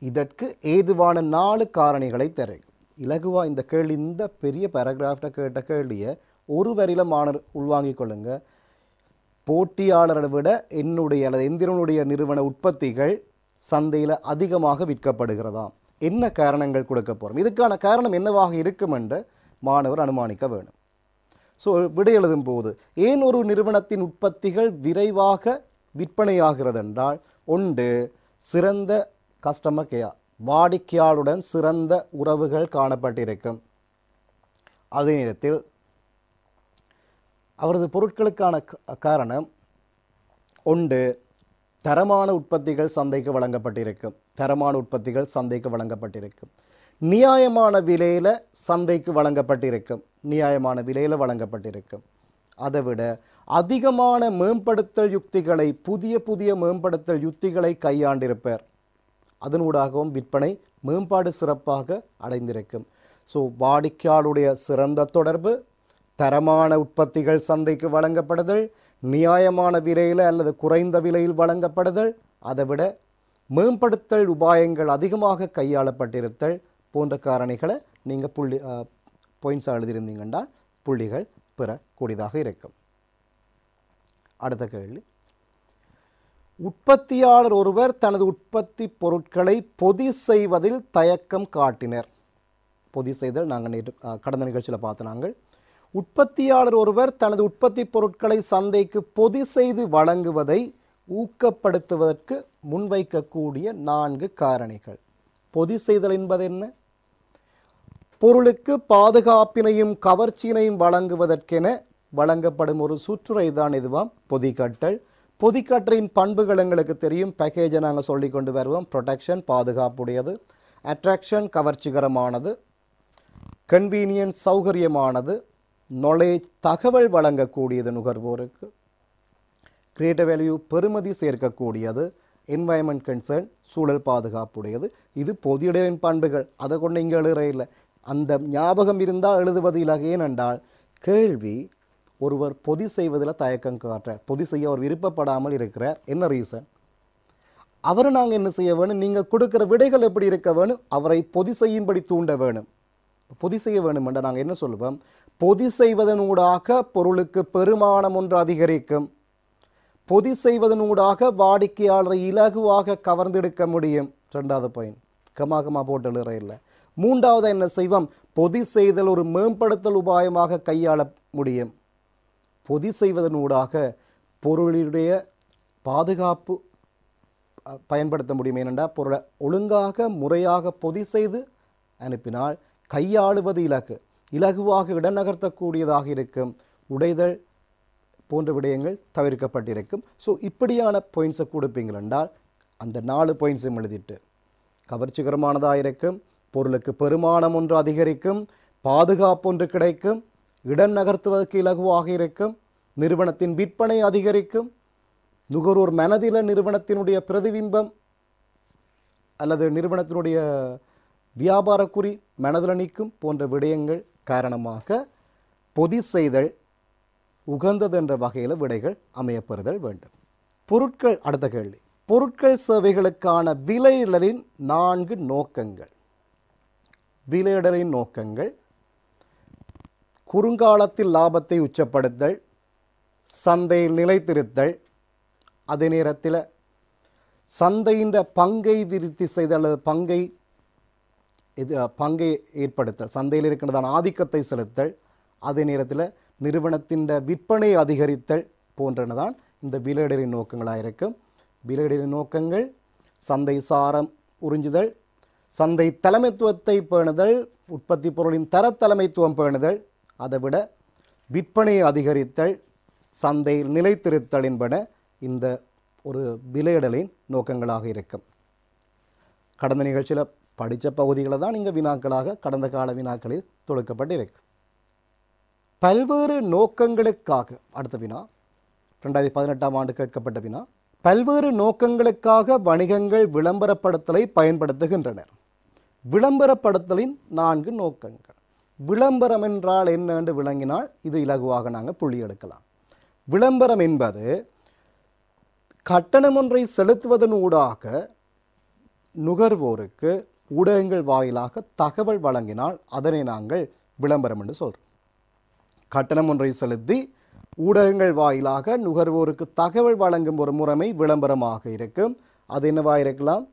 இதற்கு ஏதுவான நாலு காரணிகளை தரை இலகுவா இந்த கேள்வி இந்த பெரிய பேராகிராஃப்ட கேட்ட கேள்வியை ஒரு வரையில மாணவர் உள்வாங்கிக் கொள்ளுங்க போட்டியாளரை விட என்னுடைய அல்லது எந்திரனுடைய நிறுவன உற்பத்திகள் சந்தையில் அதிகமாக விற்கப்படுகிறதா என்ன காரணங்கள் கொடுக்க போகிறோம் இதுக்கான காரணம் என்னவாக இருக்கும் என்று மாணவர் அனுமானிக்க வேணும் ஸோ விடை எழுதும் போது ஏன் ஒரு நிறுவனத்தின் உற்பத்திகள் விரைவாக விற்பனையாகிறது என்றால் ஒன்று சிறந்த கஸ்டமர் கேர் வாடிக்கையாளுடன் சிறந்த உறவுகள் காணப்பட்டிருக்கும் அதே நேரத்தில் அவரது பொருட்களுக்கான காரணம் ஒன்று தரமான உற்பத்திகள் சந்தைக்கு வழங்கப்பட்டிருக்கும் தரமான உற்பத்திகள் சந்தைக்கு வழங்கப்பட்டிருக்கும் நியாயமான விலையில் சந்தைக்கு வழங்கப்பட்டிருக்கும் நியாயமான விலையில் வழங்கப்பட்டிருக்கும் அதைவிட அதிகமான மேம்படுத்தல் யுக்திகளை புதிய புதிய மேம்படுத்தல் யுக்திகளை கையாண்டிருப்பார் அதனூடாகவும் விற்பனை மேம்பாடு சிறப்பாக அடைந்திருக்கும் ஸோ வாடிக்கையாளுடைய சிறந்த தொடர்பு தரமான உற்பத்திகள் சந்தைக்கு வழங்கப்படுதல் நியாயமான விலையில் அல்லது குறைந்த விலையில் வழங்கப்படுதல் அதைவிட மேம்படுத்தல் உபாயங்கள் அதிகமாக கையாளப்பட்டிருத்தல் போன்ற காரணிகளை நீங்கள் புள்ளி பாயிண்ட்ஸாக எழுதியிருந்தீங்கன்னா புள்ளிகள் பெறக்கூடியதாக இருக்கும் அடுத்த கேள்வி உற்பத்தியாளர் ஒருவர் தனது உற்பத்தி பொருட்களை பொதி செய்வதில் தயக்கம் காட்டினர் பொதி செய்தல் நாங்கள் நேற்று கடந்த நிகழ்ச்சியில் பார்த்து நாங்கள் உற்பத்தியாளர் ஒருவர் தனது உற்பத்தி பொருட்களை சந்தைக்கு பொதி செய்து வழங்குவதை ஊக்கப்படுத்துவதற்கு முன்வைக்கக்கூடிய நான்கு காரணிகள் பொதி செய்தல் என்பது என்ன பொருளுக்கு பாதுகாப்பினையும் கவர்ச்சியினையும் வழங்குவதற்கென வழங்கப்படும் ஒரு சுற்றுரை தான் இதுவாம் பொதிக்கட்டல் பொதிக்கட்டலின் பண்புகள் எங்களுக்கு தெரியும் பேக்கேஜை நாங்கள் சொல்லி கொண்டு வருவோம் ப்ரொடெக்ஷன் பாதுகாப்புடையது அட்ராக்ஷன் கவர்ச்சிகரமானது கன்வீனியன்ஸ் சௌகரியமானது நொலேஜ் தகவல் வழங்கக்கூடியது நுகர்வோருக்கு கிரியேட்டிவ் வேல்யூ பெருமதி சேர்க்கக்கூடியது என்வாயன்மெண்ட் கன்சர்ன் சூழல் பாதுகாப்புடையது இது இடையின் பண்புகள் அதை கொண்டு இங்கே எழுகிற இல்லை அந்த ஞாபகம் இருந்தால் எழுதுவது எழுதுவதில் ஏனென்றால் கேள்வி ஒருவர் பொதி செய்வதில் தயக்கம் காட்டுற பொதி செய்ய அவர் விருப்பப்படாமல் இருக்கிறார் என்ன ரீசன் அவரை நாங்கள் என்ன செய்ய வேணும் நீங்கள் கொடுக்குற விடைகள் எப்படி இருக்க வேணும் அவரை பொதி செய்யும்படி தூண்ட வேணும் பொதி செய்ய வேணும் என்ற நாங்கள் என்ன சொல்லுவோம் பொதி செய்வதனூடாக பொருளுக்கு பெருமானம் ஒன்று அதிகரிக்கும் பொதி செய்வதனூடாக வாடிக்கையாளரை இலகுவாக கவர்ந்தெடுக்க முடியும் ரெண்டாவது பாயிண்ட் கமாகமா போட்டு எழுற இல்லை மூன்றாவது என்ன செய்வோம் பொதி செய்தல் ஒரு மேம்படுத்தல் உபாயமாக கையாள முடியும் பொதி செய்வதனூடாக பொருளுடைய பாதுகாப்பு பயன்படுத்த முடியும் ஏனென்றால் பொருளை ஒழுங்காக முறையாக பொதி செய்து அனுப்பினால் கையாளுவது இலக்கு இலகுவாக இடம் நகர்த்தக்கூடியதாக இருக்கும் உடைதல் போன்ற விடயங்கள் தவிர்க்கப்பட்டிருக்கும் ஸோ இப்படியான பாயிண்ட்ஸை கொடுப்பீங்கள் என்றால் அந்த நாலு பாயிண்ட்ஸையும் எழுதிட்டு கவர்ச்சிகரமானதாக இருக்கும் பொருளுக்கு பெருமானம் ஒன்று அதிகரிக்கும் பாதுகாப்பு ஒன்று கிடைக்கும் இடம் நகர்த்துவதற்கு இலகுவாக இருக்கும் நிறுவனத்தின் விற்பனை அதிகரிக்கும் நுகர்வோர் மனதில நிறுவனத்தினுடைய பிரதிபிம்பம் அல்லது நிறுவனத்தினுடைய வியாபார குறி மனதில் நிற்கும் போன்ற விடயங்கள் காரணமாக பொதி செய்தல் உகந்தது என்ற வகையில் விடைகள் அமையப்பெறுதல் வேண்டும் பொருட்கள் அடுத்த கேள்வி பொருட்கள் சேவைகளுக்கான விலையிடலின் நான்கு நோக்கங்கள் விலையிடலின் நோக்கங்கள் குறுங்காலத்தில் லாபத்தை உச்சப்படுத்தல் சந்தையில் நிலைத்திருத்தல் அதே நேரத்தில் சந்தையின் பங்கை விருத்தி செய்தல் அல்லது பங்கை இது பங்கை ஏற்படுத்தல் சந்தையில் இருக்கின்றதான ஆதிக்கத்தை செலுத்தல் அதே நேரத்தில் நிறுவனத்தின் விற்பனை அதிகரித்தல் போன்றன தான் இந்த விலையிடலின் நோக்கங்களாக இருக்கும் விலையிடலின் நோக்கங்கள் சந்தை சாரம் உறிஞ்சுதல் சந்தை தலைமைத்துவத்தை பேணுதல் உற்பத்தி பொருளின் தர தலைமைத்துவம் பேணுதல் அதைவிட விற்பனையை அதிகரித்தல் சந்தையில் நிலைத்திருத்தல் என்பன இந்த ஒரு விலையிடலின் நோக்கங்களாக இருக்கும் கடந்த நிகழ்ச்சியில் படித்த பகுதிகளை தான் இங்கே வினாக்களாக கடந்த கால வினாக்களில் தொடுக்கப்பட்டிருக்கு பல்வேறு நோக்கங்களுக்காக அடுத்த வினா ரெண்டாயிரத்தி பதினெட்டாம் ஆண்டு கேட்கப்பட்ட வினா பல்வேறு நோக்கங்களுக்காக வணிகங்கள் விளம்பரப்படுத்தலை பயன்படுத்துகின்றனர் விளம்பரப்படுத்தலின் நான்கு நோக்கங்கள் விளம்பரம் என்றால் என்ன என்று விளங்கினால் இது இலகுவாக நாங்கள் புள்ளி எடுக்கலாம் விளம்பரம் என்பது கட்டணம் ஒன்றை செலுத்துவதன் ஊடாக நுகர்வோருக்கு ஊடகங்கள் வாயிலாக தகவல் வழங்கினால் அதனை நாங்கள் விளம்பரம் என்று சொல்கிறோம் கட்டணம் ஒன்றை செலுத்தி ஊடகங்கள் வாயிலாக நுகர்வோருக்கு தகவல் வழங்கும் ஒரு முறைமை விளம்பரமாக இருக்கும் அது என்னவாக இருக்கலாம்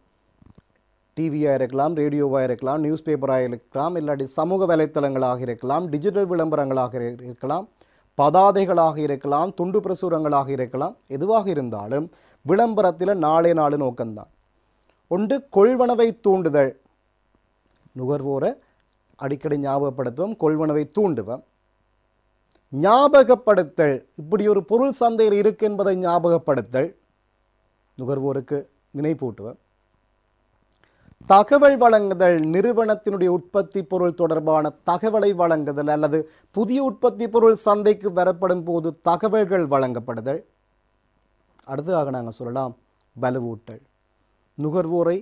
டிவியாக இருக்கலாம் ரேடியோவாக இருக்கலாம் நியூஸ் பேப்பராக இருக்கலாம் இல்லாட்டி சமூக வலைத்தளங்களாக இருக்கலாம் டிஜிட்டல் விளம்பரங்களாக இருக்கலாம் பதாதைகளாக இருக்கலாம் துண்டு பிரசுரங்களாக இருக்கலாம் எதுவாக இருந்தாலும் விளம்பரத்தில் நாளே நாலு நோக்கம்தான் ஒன்று கொள்வனவை தூண்டுதல் நுகர்வோரை அடிக்கடி ஞாபகப்படுத்துவோம் கொள்வனவை தூண்டுவோம் ஞாபகப்படுத்தல் இப்படி ஒரு பொருள் சந்தையில் இருக்கு என்பதை ஞாபகப்படுத்தல் நுகர்வோருக்கு நினைப்பூட்டுவேன் தகவல் வழங்குதல் நிறுவனத்தினுடைய உற்பத்தி பொருள் தொடர்பான தகவலை வழங்குதல் அல்லது புதிய உற்பத்தி பொருள் சந்தைக்கு வரப்படும் போது தகவல்கள் வழங்கப்படுதல் அடுத்ததாக நாங்கள் சொல்லலாம் வலுவூட்டல் நுகர்வோரை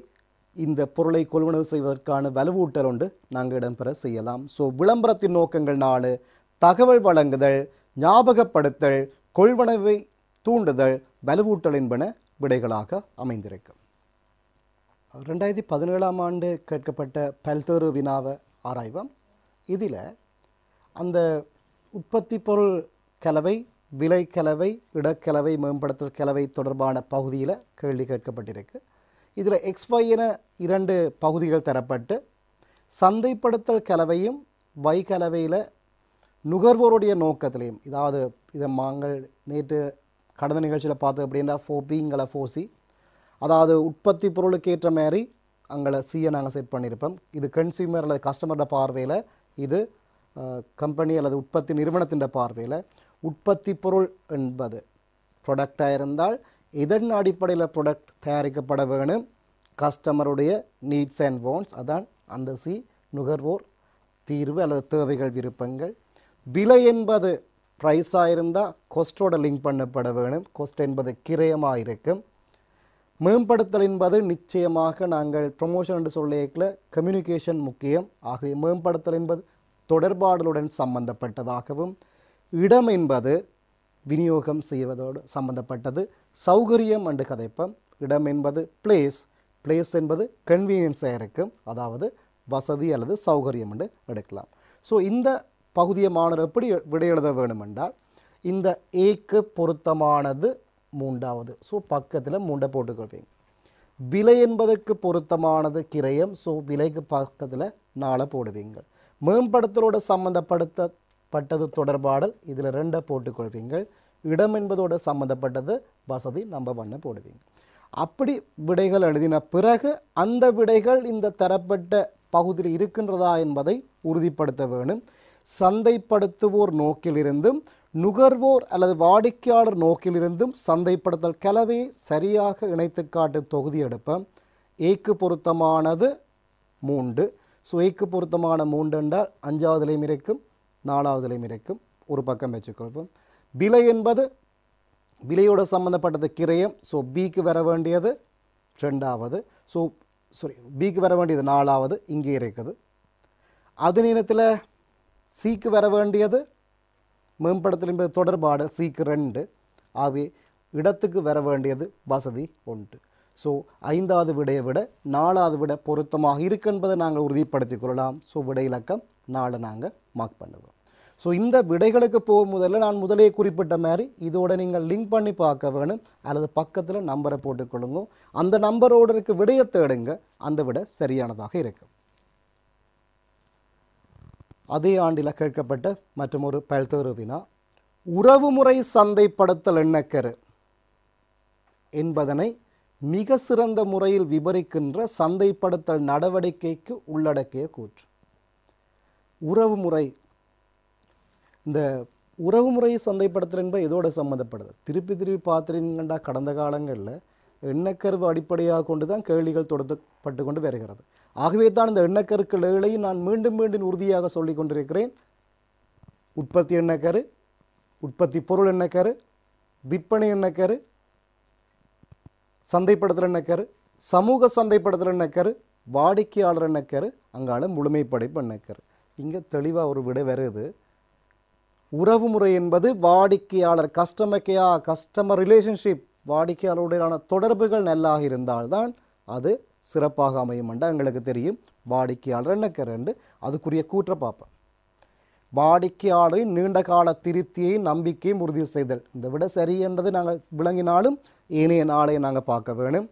இந்த பொருளை கொள்வனவு செய்வதற்கான வலுவூட்டல் ஒன்று நாங்கள் இடம்பெற செய்யலாம் ஸோ விளம்பரத்தின் நோக்கங்கள் நாலு தகவல் வழங்குதல் ஞாபகப்படுத்தல் கொள்வனவை தூண்டுதல் வலுவூட்டல் என்பன விடைகளாக அமைந்திருக்கும் ரெண்டாயிரத்தி பதினேழாம் ஆண்டு கேட்கப்பட்ட பல்தேறு வினாவ ஆராய்வம் இதில் அந்த உற்பத்தி பொருள் கலவை விலை கலவை இடக்கலவை மேம்படுத்தல் கலவை தொடர்பான பகுதியில் கேள்வி கேட்கப்பட்டிருக்கு இதில் எக்ஸ்ஒய் என இரண்டு பகுதிகள் தரப்பட்டு சந்தைப்படுத்தல் கலவையும் வை கலவையில் நுகர்வோருடைய நோக்கத்திலையும் இதாவது இதை நாங்கள் நேற்று கடந்த நிகழ்ச்சியில் பார்த்தோம் அப்படின்னா ஃபோபிங்களை ஃபோசி அதாவது உற்பத்தி பொருளுக்கு ஏற்ற மாதிரி அங்களை சியை நாங்கள் செட் பண்ணியிருப்போம் இது கன்சியூமர் அல்லது கஸ்டமரோட பார்வையில் இது கம்பெனி அல்லது உற்பத்தி நிறுவனத்தின் பார்வையில் உற்பத்தி பொருள் என்பது ப்ரொடக்டாக இருந்தால் இதன் அடிப்படையில் ப்ரொடக்ட் தயாரிக்கப்பட வேணும் கஸ்டமருடைய நீட்ஸ் அண்ட் வான்ஸ் அதான் அந்த சி நுகர்வோர் தீர்வு அல்லது தேவைகள் விருப்பங்கள் விலை என்பது ப்ரைஸாக இருந்தால் கொஸ்டோட லிங்க் பண்ணப்பட வேணும் கொஸ்ட் என்பது கிரயமாக இருக்கும் மேம்படுத்தல் என்பது நிச்சயமாக நாங்கள் ப்ரொமோஷன் என்று சொல்லியக்கில் கம்யூனிகேஷன் முக்கியம் ஆகவே மேம்படுத்தல் என்பது தொடர்பாடலுடன் சம்பந்தப்பட்டதாகவும் இடம் என்பது விநியோகம் செய்வதோடு சம்பந்தப்பட்டது சௌகரியம் அண்டு கதைப்பம் இடம் என்பது பிளேஸ் பிளேஸ் என்பது கன்வீனியன்ஸாக இருக்கும் அதாவது வசதி அல்லது சௌகரியம் என்று எடுக்கலாம் ஸோ இந்த பகுதியை மாணவர் எப்படி விடையெழுத வேணுமென்றால் இந்த ஏக்கு பொருத்தமானது மூன்றாவது ஸோ பக்கத்தில் மூண்டை போட்டுக்கொள்வீங்க விலை என்பதற்கு பொருத்தமானது கிரயம் ஸோ விலைக்கு பக்கத்தில் நாளை போடுவீங்க மேம்படுத்தலோட சம்மந்தப்படுத்தப்பட்டது தொடர்பாடல் இதில் ரெண்டை போட்டுக்கொள்வீங்க இடம் என்பதோடு சம்மந்தப்பட்டது வசதி நம்ம பண்ண போடுவீங்க அப்படி விடைகள் எழுதின பிறகு அந்த விடைகள் இந்த தரப்பட்ட பகுதியில் இருக்கின்றதா என்பதை உறுதிப்படுத்த வேணும் சந்தைப்படுத்துவோர் நோக்கிலிருந்தும் நுகர்வோர் அல்லது வாடிக்கையாளர் நோக்கிலிருந்தும் சந்தைப்படுத்தல் கலவையை சரியாக இணைத்து காட்டும் தொகுதி எடுப்பேன் ஏக்கு பொருத்தமானது மூண்டு ஸோ ஏக்கு பொருத்தமான மூண்டு என்றால் அஞ்சாவது நிலையும் இருக்கும் நாலாவது நிலையும் இருக்கும் ஒரு பக்கம் வச்சுக்கொள்வோம் விலை என்பது விலையோட சம்மந்தப்பட்டது கிரயம் ஸோ பிக்கு வர வேண்டியது ரெண்டாவது ஸோ சாரி பிக்கு வர வேண்டியது நாலாவது இங்கே இருக்குது அது நேரத்தில் சிக்கு வர வேண்டியது மேம்படுத்தல் என்பது தொடர்பாடு சீக்கிரண்டு ஆகவே இடத்துக்கு வர வேண்டியது வசதி உண்டு ஸோ ஐந்தாவது விடையை விட நாலாவது விட பொருத்தமாக என்பதை நாங்கள் உறுதிப்படுத்தி கொள்ளலாம் ஸோ விடை இலக்கம் நாலு நாங்கள் மார்க் பண்ணுவோம் ஸோ இந்த விடைகளுக்கு போகும் முதல்ல நான் முதலே குறிப்பிட்ட மாதிரி இதோட நீங்கள் லிங்க் பண்ணி பார்க்க வேணும் அல்லது பக்கத்தில் நம்பரை போட்டுக்கொள்ளுங்க அந்த நம்பரோடு இருக்க விடையை தேடுங்க அந்த விட சரியானதாக இருக்கும் அதே ஆண்டில் கேட்கப்பட்ட மற்றும் ஒரு பல்தேறு வினா உறவுமுறை சந்தைப்படுத்தல் எண்ணக்கரு என்பதனை மிக சிறந்த முறையில் விபரிக்கின்ற சந்தைப்படுத்தல் நடவடிக்கைக்கு உள்ளடக்கிய கூற்று உறவுமுறை இந்த உறவுமுறை சந்தைப்படுத்தல் என்பது இதோட சம்மந்தப்படுது திருப்பி திருப்பி பார்த்துருந்தா கடந்த காலங்களில் எண்ணக்கருவு அடிப்படையாக கொண்டு தான் கேள்விகள் பட்டு கொண்டு வருகிறது ஆகவே தான் இந்த எண்ணக்கருக்கள் ஏழை நான் மீண்டும் மீண்டும் உறுதியாக சொல்லி கொண்டிருக்கிறேன் உற்பத்தி எண்ணக்கரு உற்பத்தி பொருள் எண்ணக்கரு விற்பனை எண்ணக்கரு சந்தைப்படுத்துகிற எண்ணக்கரு சமூக சந்தைப்படுத்துகிற எண்ணக்கரு வாடிக்கையாளர் எண்ணக்கரு அங்கால முழுமைப்படைப்பு எண்ணக்கரு இங்கே தெளிவாக ஒரு விடை வருது உறவுமுறை என்பது வாடிக்கையாளர் கஸ்டமர் கேயா கஸ்டமர் ரிலேஷன்ஷிப் வாடிக்கையாளருடனான தொடர்புகள் நல்லாக இருந்தால்தான் அது சிறப்பாக அமையும்ண்டா எங்களுக்கு தெரியும் வாடிக்கையாளர் ரெண்டு அதுக்குரிய கூற்றை பார்ப்போம் வாடிக்கையாளரின் நீண்ட கால திருப்தியையும் நம்பிக்கையும் உறுதி செய்தல் இந்த விட சரி என்றது நாங்கள் விளங்கினாலும் ஏனைய நாளையும் நாங்கள் பார்க்க வேணும்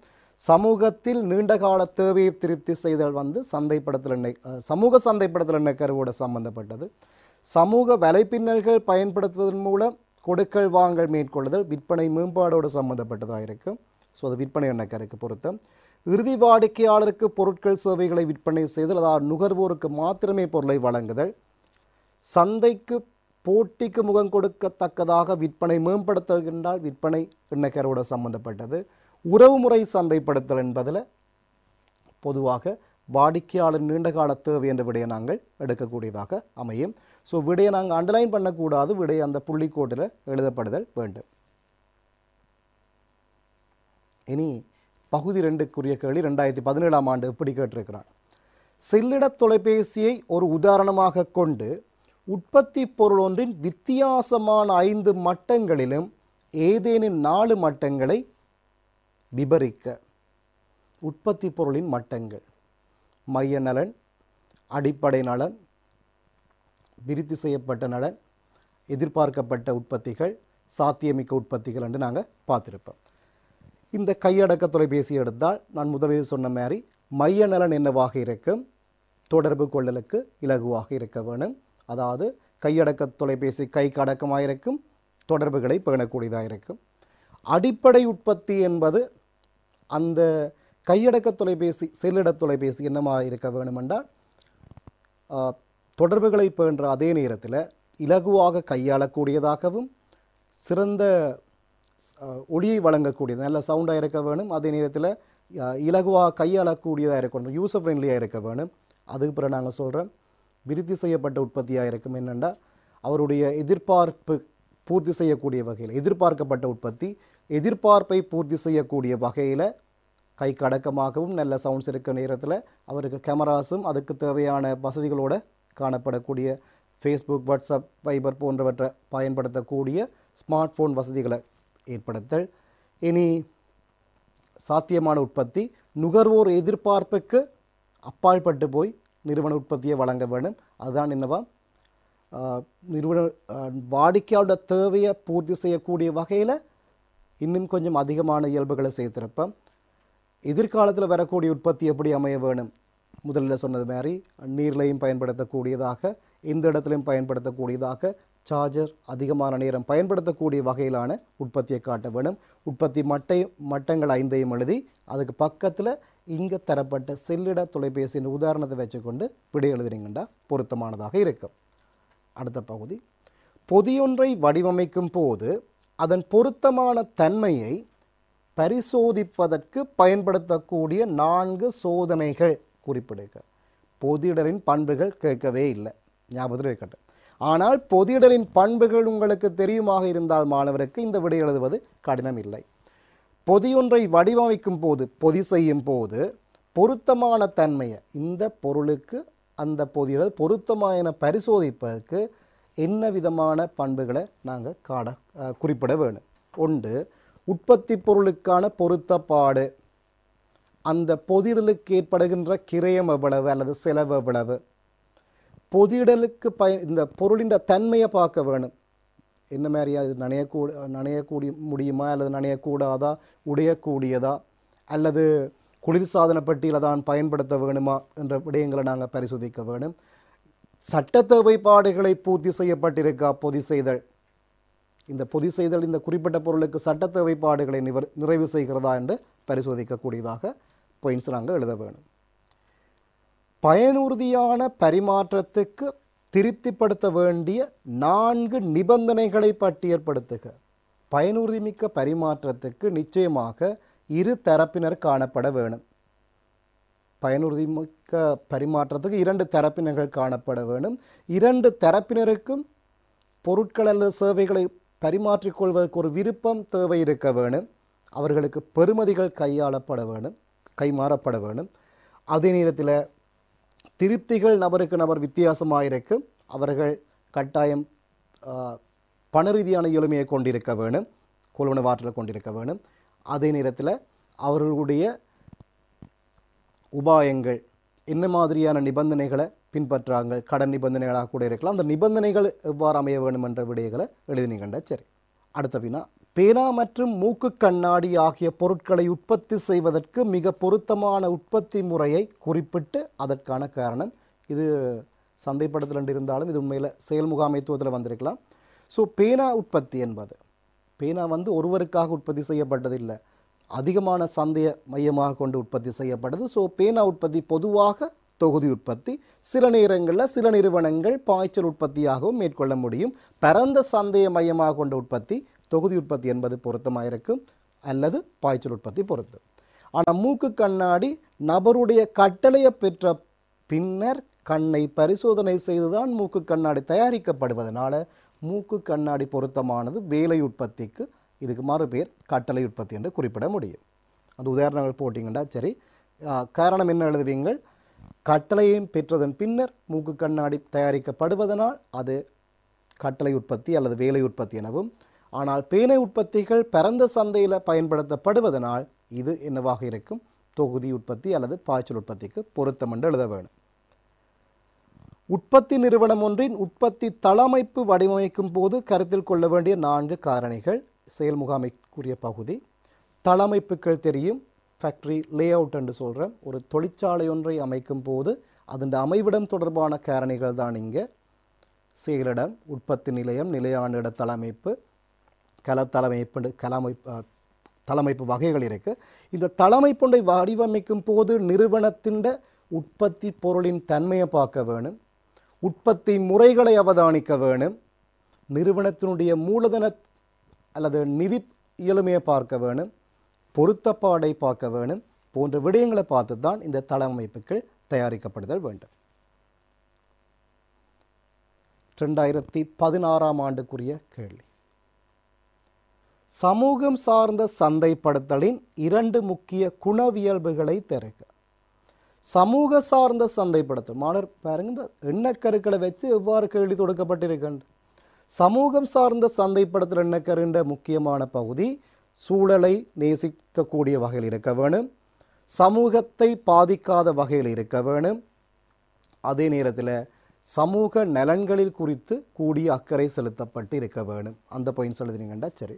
சமூகத்தில் நீண்ட கால தேவையை திருப்தி செய்தல் வந்து சந்தைப்படுத்தல் சமூக சந்தைப்படுத்தல் கருவோட சம்பந்தப்பட்டது சமூக வலைப்பின்னல்கள் பயன்படுத்துவதன் மூலம் கொடுக்கல் வாங்கல் மேற்கொள்ளுதல் விற்பனை மேம்பாடோடு சம்மந்தப்பட்டதாக இருக்கும் ஸோ அது விற்பனை எண்ணக்கருக்கு பொருத்தம் இறுதி வாடிக்கையாளருக்கு பொருட்கள் சேவைகளை விற்பனை செய்தல் அதாவது நுகர்வோருக்கு மாத்திரமே பொருளை வழங்குதல் சந்தைக்கு போட்டிக்கு முகம் கொடுக்கத்தக்கதாக விற்பனை மேம்படுத்தல் என்றால் விற்பனை எண்ணக்கரோட சம்பந்தப்பட்டது உறவுமுறை சந்தைப்படுத்தல் என்பதில் பொதுவாக வாடிக்கையாளர் நீண்டகால தேவை என்ற விடையை நாங்கள் எடுக்கக்கூடியதாக அமையும் ஸோ விடையை நாங்கள் அண்டர்லைன் பண்ணக்கூடாது விடையை அந்த புள்ளிக்கோட்டில் எழுதப்படுதல் வேண்டும் இனி பகுதி ரெண்டுக்குரிய கேள்வி ரெண்டாயிரத்தி பதினேழாம் ஆண்டு இப்படி கேட்டிருக்கிறான் செல்லிட தொலைபேசியை ஒரு உதாரணமாக கொண்டு உற்பத்தி பொருள் ஒன்றின் வித்தியாசமான ஐந்து மட்டங்களிலும் ஏதேனும் நாலு மட்டங்களை விபரிக்க உற்பத்தி பொருளின் மட்டங்கள் மைய நலன் அடிப்படை நலன் விருத்தி செய்யப்பட்ட நலன் எதிர்பார்க்கப்பட்ட உற்பத்திகள் சாத்தியமிக்க உற்பத்திகள் என்று நாங்கள் பார்த்துருப்போம் இந்த கையடக்க தொலைபேசி எடுத்தால் நான் முதலில் சொன்ன மாதிரி மைய நலன் என்னவாக இருக்கும் தொடர்பு கொள்ளலுக்கு இலகுவாக இருக்க வேணும் அதாவது கையடக்க தொலைபேசி கைக்கு அடக்கமாக இருக்கும் தொடர்புகளை பேணக்கூடியதாக இருக்கும் அடிப்படை உற்பத்தி என்பது அந்த கையடக்க தொலைபேசி செல்லிட தொலைபேசி என்னமாக இருக்க வேணுமென்றால் தொடர்புகளை பேன்ற அதே நேரத்தில் இலகுவாக கையாளக்கூடியதாகவும் சிறந்த ஒளியை வழங்கக்கூடியது நல்ல சவுண்டாக இருக்க வேணும் அதே நேரத்தில் இலகுவாக கையாளக்கூடியதாக இருக்கணும் யூசர் ஃப்ரெண்ட்லியாக இருக்க வேணும் அதுக்கு பிறகு நாங்கள் சொல்கிறோம் விருத்தி செய்யப்பட்ட உற்பத்தியாக இருக்கும் என்னென்னா அவருடைய எதிர்பார்ப்பு பூர்த்தி செய்யக்கூடிய வகையில் எதிர்பார்க்கப்பட்ட உற்பத்தி எதிர்பார்ப்பை பூர்த்தி செய்யக்கூடிய வகையில் கை கடக்கமாகவும் நல்ல சவுண்ட்ஸ் இருக்க நேரத்தில் அவருக்கு கேமராஸும் அதுக்கு தேவையான வசதிகளோடு காணப்படக்கூடிய ஃபேஸ்புக் வாட்ஸ்அப் வைபர் போன்றவற்றை பயன்படுத்தக்கூடிய ஸ்மார்ட் ஃபோன் வசதிகளை ஏற்படுத்தல் இனி சாத்தியமான உற்பத்தி நுகர்வோர் எதிர்பார்ப்புக்கு அப்பால்பட்டு போய் நிறுவன உற்பத்தியை வழங்க வேண்டும் அதுதான் என்னவா நிறுவன வாடிக்கையாளர் தேவையை பூர்த்தி செய்யக்கூடிய வகையில் இன்னும் கொஞ்சம் அதிகமான இயல்புகளை செய்திருப்பேன் எதிர்காலத்தில் வரக்கூடிய உற்பத்தி எப்படி அமைய வேணும் முதலில் சொன்னது மாதிரி நீர்லையும் பயன்படுத்தக்கூடியதாக எந்த இடத்துலையும் பயன்படுத்தக்கூடியதாக சார்ஜர் அதிகமான நேரம் பயன்படுத்தக்கூடிய வகையிலான உற்பத்தியை காட்ட வேணும் உற்பத்தி மட்டை மட்டங்கள் ஐந்தையும் எழுதி அதுக்கு பக்கத்தில் இங்கே தரப்பட்ட செல்லிட தொலைபேசியின் உதாரணத்தை வச்சுக்கொண்டு விடை எழுதுறீங்கண்டா பொருத்தமானதாக இருக்கும் அடுத்த பகுதி பொதியொன்றை வடிவமைக்கும் போது அதன் பொருத்தமான தன்மையை பரிசோதிப்பதற்கு பயன்படுத்தக்கூடிய நான்கு சோதனைகள் குறிப்பிடுக பொதியிடரின் பண்புகள் கேட்கவே இல்லை ஞாபகத்தில் இருக்கட்டும் ஆனால் பொதிடரின் பண்புகள் உங்களுக்கு தெரியுமாக இருந்தால் மாணவருக்கு இந்த விடை எழுதுவது கடினம் இல்லை பொதியொன்றை வடிவமைக்கும் போது பொதி செய்யும் போது பொருத்தமான தன்மையை இந்த பொருளுக்கு அந்த பொதியிடல் பொருத்தமான பரிசோதிப்பதற்கு என்ன விதமான பண்புகளை நாங்கள் காட குறிப்பிட வேணும் ஒன்று உற்பத்தி பொருளுக்கான பொருத்தப்பாடு அந்த பொதிடலுக்கு ஏற்படுகின்ற கிரயம் எவ்வளவு அல்லது செலவு எவ்வளவு பொதியிடலுக்கு பயன் இந்த பொருளின் தன்மையை பார்க்க வேணும் என்ன மாதிரியா இது நனையக்கூட நனையக்கூடிய முடியுமா அல்லது நனையக்கூடாதா உடையக்கூடியதா அல்லது குளிர்சாதன பெட்டியில் தான் பயன்படுத்த வேணுமா என்ற விடயங்களை நாங்கள் பரிசோதிக்க வேணும் சட்ட தேவைப்பாடுகளை பூர்த்தி செய்யப்பட்டிருக்கா பொதி செய்தல் இந்த பொதி செய்தல் இந்த குறிப்பிட்ட பொருளுக்கு சட்ட தேவைப்பாடுகளை நிறைவு செய்கிறதா என்று பரிசோதிக்கக்கூடியதாக பாயிண்ட்ஸ் நாங்கள் எழுத வேணும் பயனுறுதியான பரிமாற்றத்துக்கு திருப்திப்படுத்த வேண்டிய நான்கு நிபந்தனைகளை பட்டியற்படுத்துக பயனுறுதிமிக்க பரிமாற்றத்துக்கு நிச்சயமாக இரு தரப்பினர் காணப்பட வேணும் பயனுறுதிமிக்க பரிமாற்றத்துக்கு இரண்டு தரப்பினர்கள் காணப்பட வேணும் இரண்டு தரப்பினருக்கும் பொருட்கள் அல்லது சேவைகளை பரிமாற்றிக்கொள்வதற்கு ஒரு விருப்பம் தேவை இருக்க வேணும் அவர்களுக்கு பெருமதிகள் கையாளப்பட வேணும் கைமாறப்பட வேணும் அதே நேரத்தில் திருப்திகள் நபருக்கு நபர் வித்தியாசமாக இருக்கு அவர்கள் கட்டாயம் பண ரீதியான எளிமையை கொண்டிருக்க வேணும் கொள்வனவாற்றல் கொண்டிருக்க வேணும் அதே நேரத்தில் அவர்களுடைய உபாயங்கள் என்ன மாதிரியான நிபந்தனைகளை பின்பற்றாங்க கடன் நிபந்தனைகளாக கூட இருக்கலாம் அந்த நிபந்தனைகள் எவ்வாறு அமைய வேண்டும் என்ற விடயங்களை எழுதி நிகழ்ந்த சரி அடுத்த வினா பேனா மற்றும் மூக்கு கண்ணாடி ஆகிய பொருட்களை உற்பத்தி செய்வதற்கு மிக பொருத்தமான உற்பத்தி முறையை குறிப்பிட்டு அதற்கான காரணம் இது சந்தைப்படுத்தல் இருந்தாலும் இது உண்மையில் செயல்முகாமைத்துவத்தில் வந்திருக்கலாம் ஸோ பேனா உற்பத்தி என்பது பேனா வந்து ஒருவருக்காக உற்பத்தி செய்யப்பட்டதில்லை அதிகமான சந்தையை மையமாக கொண்டு உற்பத்தி செய்யப்படுது ஸோ பேனா உற்பத்தி பொதுவாக தொகுதி உற்பத்தி சில நேரங்களில் சில நிறுவனங்கள் பாய்ச்சல் உற்பத்தியாகவும் மேற்கொள்ள முடியும் பரந்த சந்தையை மையமாக கொண்ட உற்பத்தி தொகுதி உற்பத்தி என்பது பொருத்தமாக இருக்கும் அல்லது பாய்ச்சல் உற்பத்தி பொருத்தும் ஆனால் மூக்கு கண்ணாடி நபருடைய கட்டளையை பெற்ற பின்னர் கண்ணை பரிசோதனை செய்துதான் மூக்கு கண்ணாடி தயாரிக்கப்படுவதனால் மூக்கு கண்ணாடி பொருத்தமானது வேலை உற்பத்திக்கு இதுக்கு பேர் கட்டளை உற்பத்தி என்று குறிப்பிட முடியும் அது உதாரணங்கள் போட்டிங்கன்னா சரி காரணம் என்ன எழுதுவீங்கள் கட்டளையும் பெற்றதன் பின்னர் மூக்கு கண்ணாடி தயாரிக்கப்படுவதனால் அது கட்டளை உற்பத்தி அல்லது வேலை உற்பத்தி எனவும் ஆனால் பேனை உற்பத்திகள் பரந்த சந்தையில் பயன்படுத்தப்படுவதனால் இது என்னவாக இருக்கும் தொகுதி உற்பத்தி அல்லது பாய்ச்சல் உற்பத்திக்கு பொருத்தம் என்று எழுத வேணும் உற்பத்தி நிறுவனம் ஒன்றின் உற்பத்தி தளமைப்பு வடிவமைக்கும் போது கருத்தில் கொள்ள வேண்டிய நான்கு காரணிகள் செயல் முகாமைக்குரிய பகுதி தளமைப்புகள் தெரியும் ஃபேக்ட்ரி லே அவுட் என்று சொல்கிறோம் ஒரு தொழிற்சாலை ஒன்றை அமைக்கும் போது அதன் அமைவிடம் தொடர்பான காரணிகள் தான் இங்கே செயலிடம் உற்பத்தி நிலையம் நிலையான இட தலைமைப்பு கல தலைமைப்பு கலமை தலைமைப்பு வகைகள் இருக்குது இந்த தலைமைப்புண்டை வடிவமைக்கும் போது நிறுவனத்தின் உற்பத்தி பொருளின் தன்மையை பார்க்க வேணும் உற்பத்தி முறைகளை அவதானிக்க வேணும் நிறுவனத்தினுடைய மூலதன அல்லது நிதி இயலுமையை பார்க்க வேணும் பொருத்தப்பாடை பார்க்க வேணும் போன்ற விடயங்களை பார்த்து தான் இந்த தளவமைப்புகள் தயாரிக்கப்படுதல் வேண்டும் ரெண்டாயிரத்தி பதினாறாம் ஆண்டுக்குரிய கேள்வி சமூகம் சார்ந்த சந்தைப்படுத்தலின் இரண்டு முக்கிய குணவியல்புகளை தருக சமூக சார்ந்த சந்தைப்படுத்தல் மாணவர் பாருங்க இந்த எண்ணக்கருக்களை வச்சு எவ்வாறு கேள்வி தொடுக்கப்பட்டிருக்கின்ற சமூகம் சார்ந்த சந்தைப்படுத்தல் எண்ணக்கருன்ற முக்கியமான பகுதி சூழலை நேசிக்கக்கூடிய வகையில் இருக்க வேணும் சமூகத்தை பாதிக்காத வகையில் இருக்க வேணும் அதே நேரத்தில் சமூக நலன்களில் குறித்து கூடிய அக்கறை செலுத்தப்பட்டு இருக்க வேணும் அந்த பாயிண்ட்ஸ் எழுதுனீங்கன்னா சரி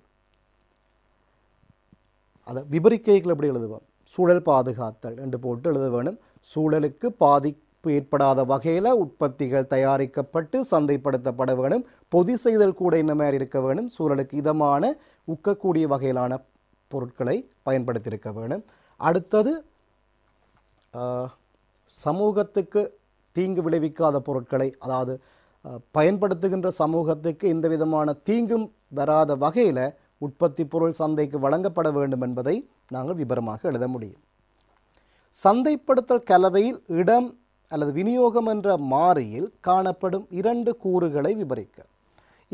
அதை விபரிக்கைகள் எப்படி எழுதுவோம் சூழல் பாதுகாத்தல் என்று போட்டு எழுத வேணும் சூழலுக்கு பாதிப்பு ஏற்படாத வகையில் உற்பத்திகள் தயாரிக்கப்பட்டு சந்தைப்படுத்தப்பட வேணும் பொதி செய்தல் கூட இந்த மாதிரி இருக்க வேணும் சூழலுக்கு இதமான உக்கக்கூடிய வகையிலான பொருட்களை பயன்படுத்தியிருக்க வேணும் அடுத்தது சமூகத்துக்கு தீங்கு விளைவிக்காத பொருட்களை அதாவது பயன்படுத்துகின்ற சமூகத்துக்கு எந்த விதமான தீங்கும் வராத வகையில் உற்பத்தி பொருள் சந்தைக்கு வழங்கப்பட வேண்டும் என்பதை நாங்கள் விபரமாக எழுத முடியும் சந்தைப்படுத்தல் கலவையில் இடம் அல்லது விநியோகம் என்ற மாறியில் காணப்படும் இரண்டு கூறுகளை விபரிக்க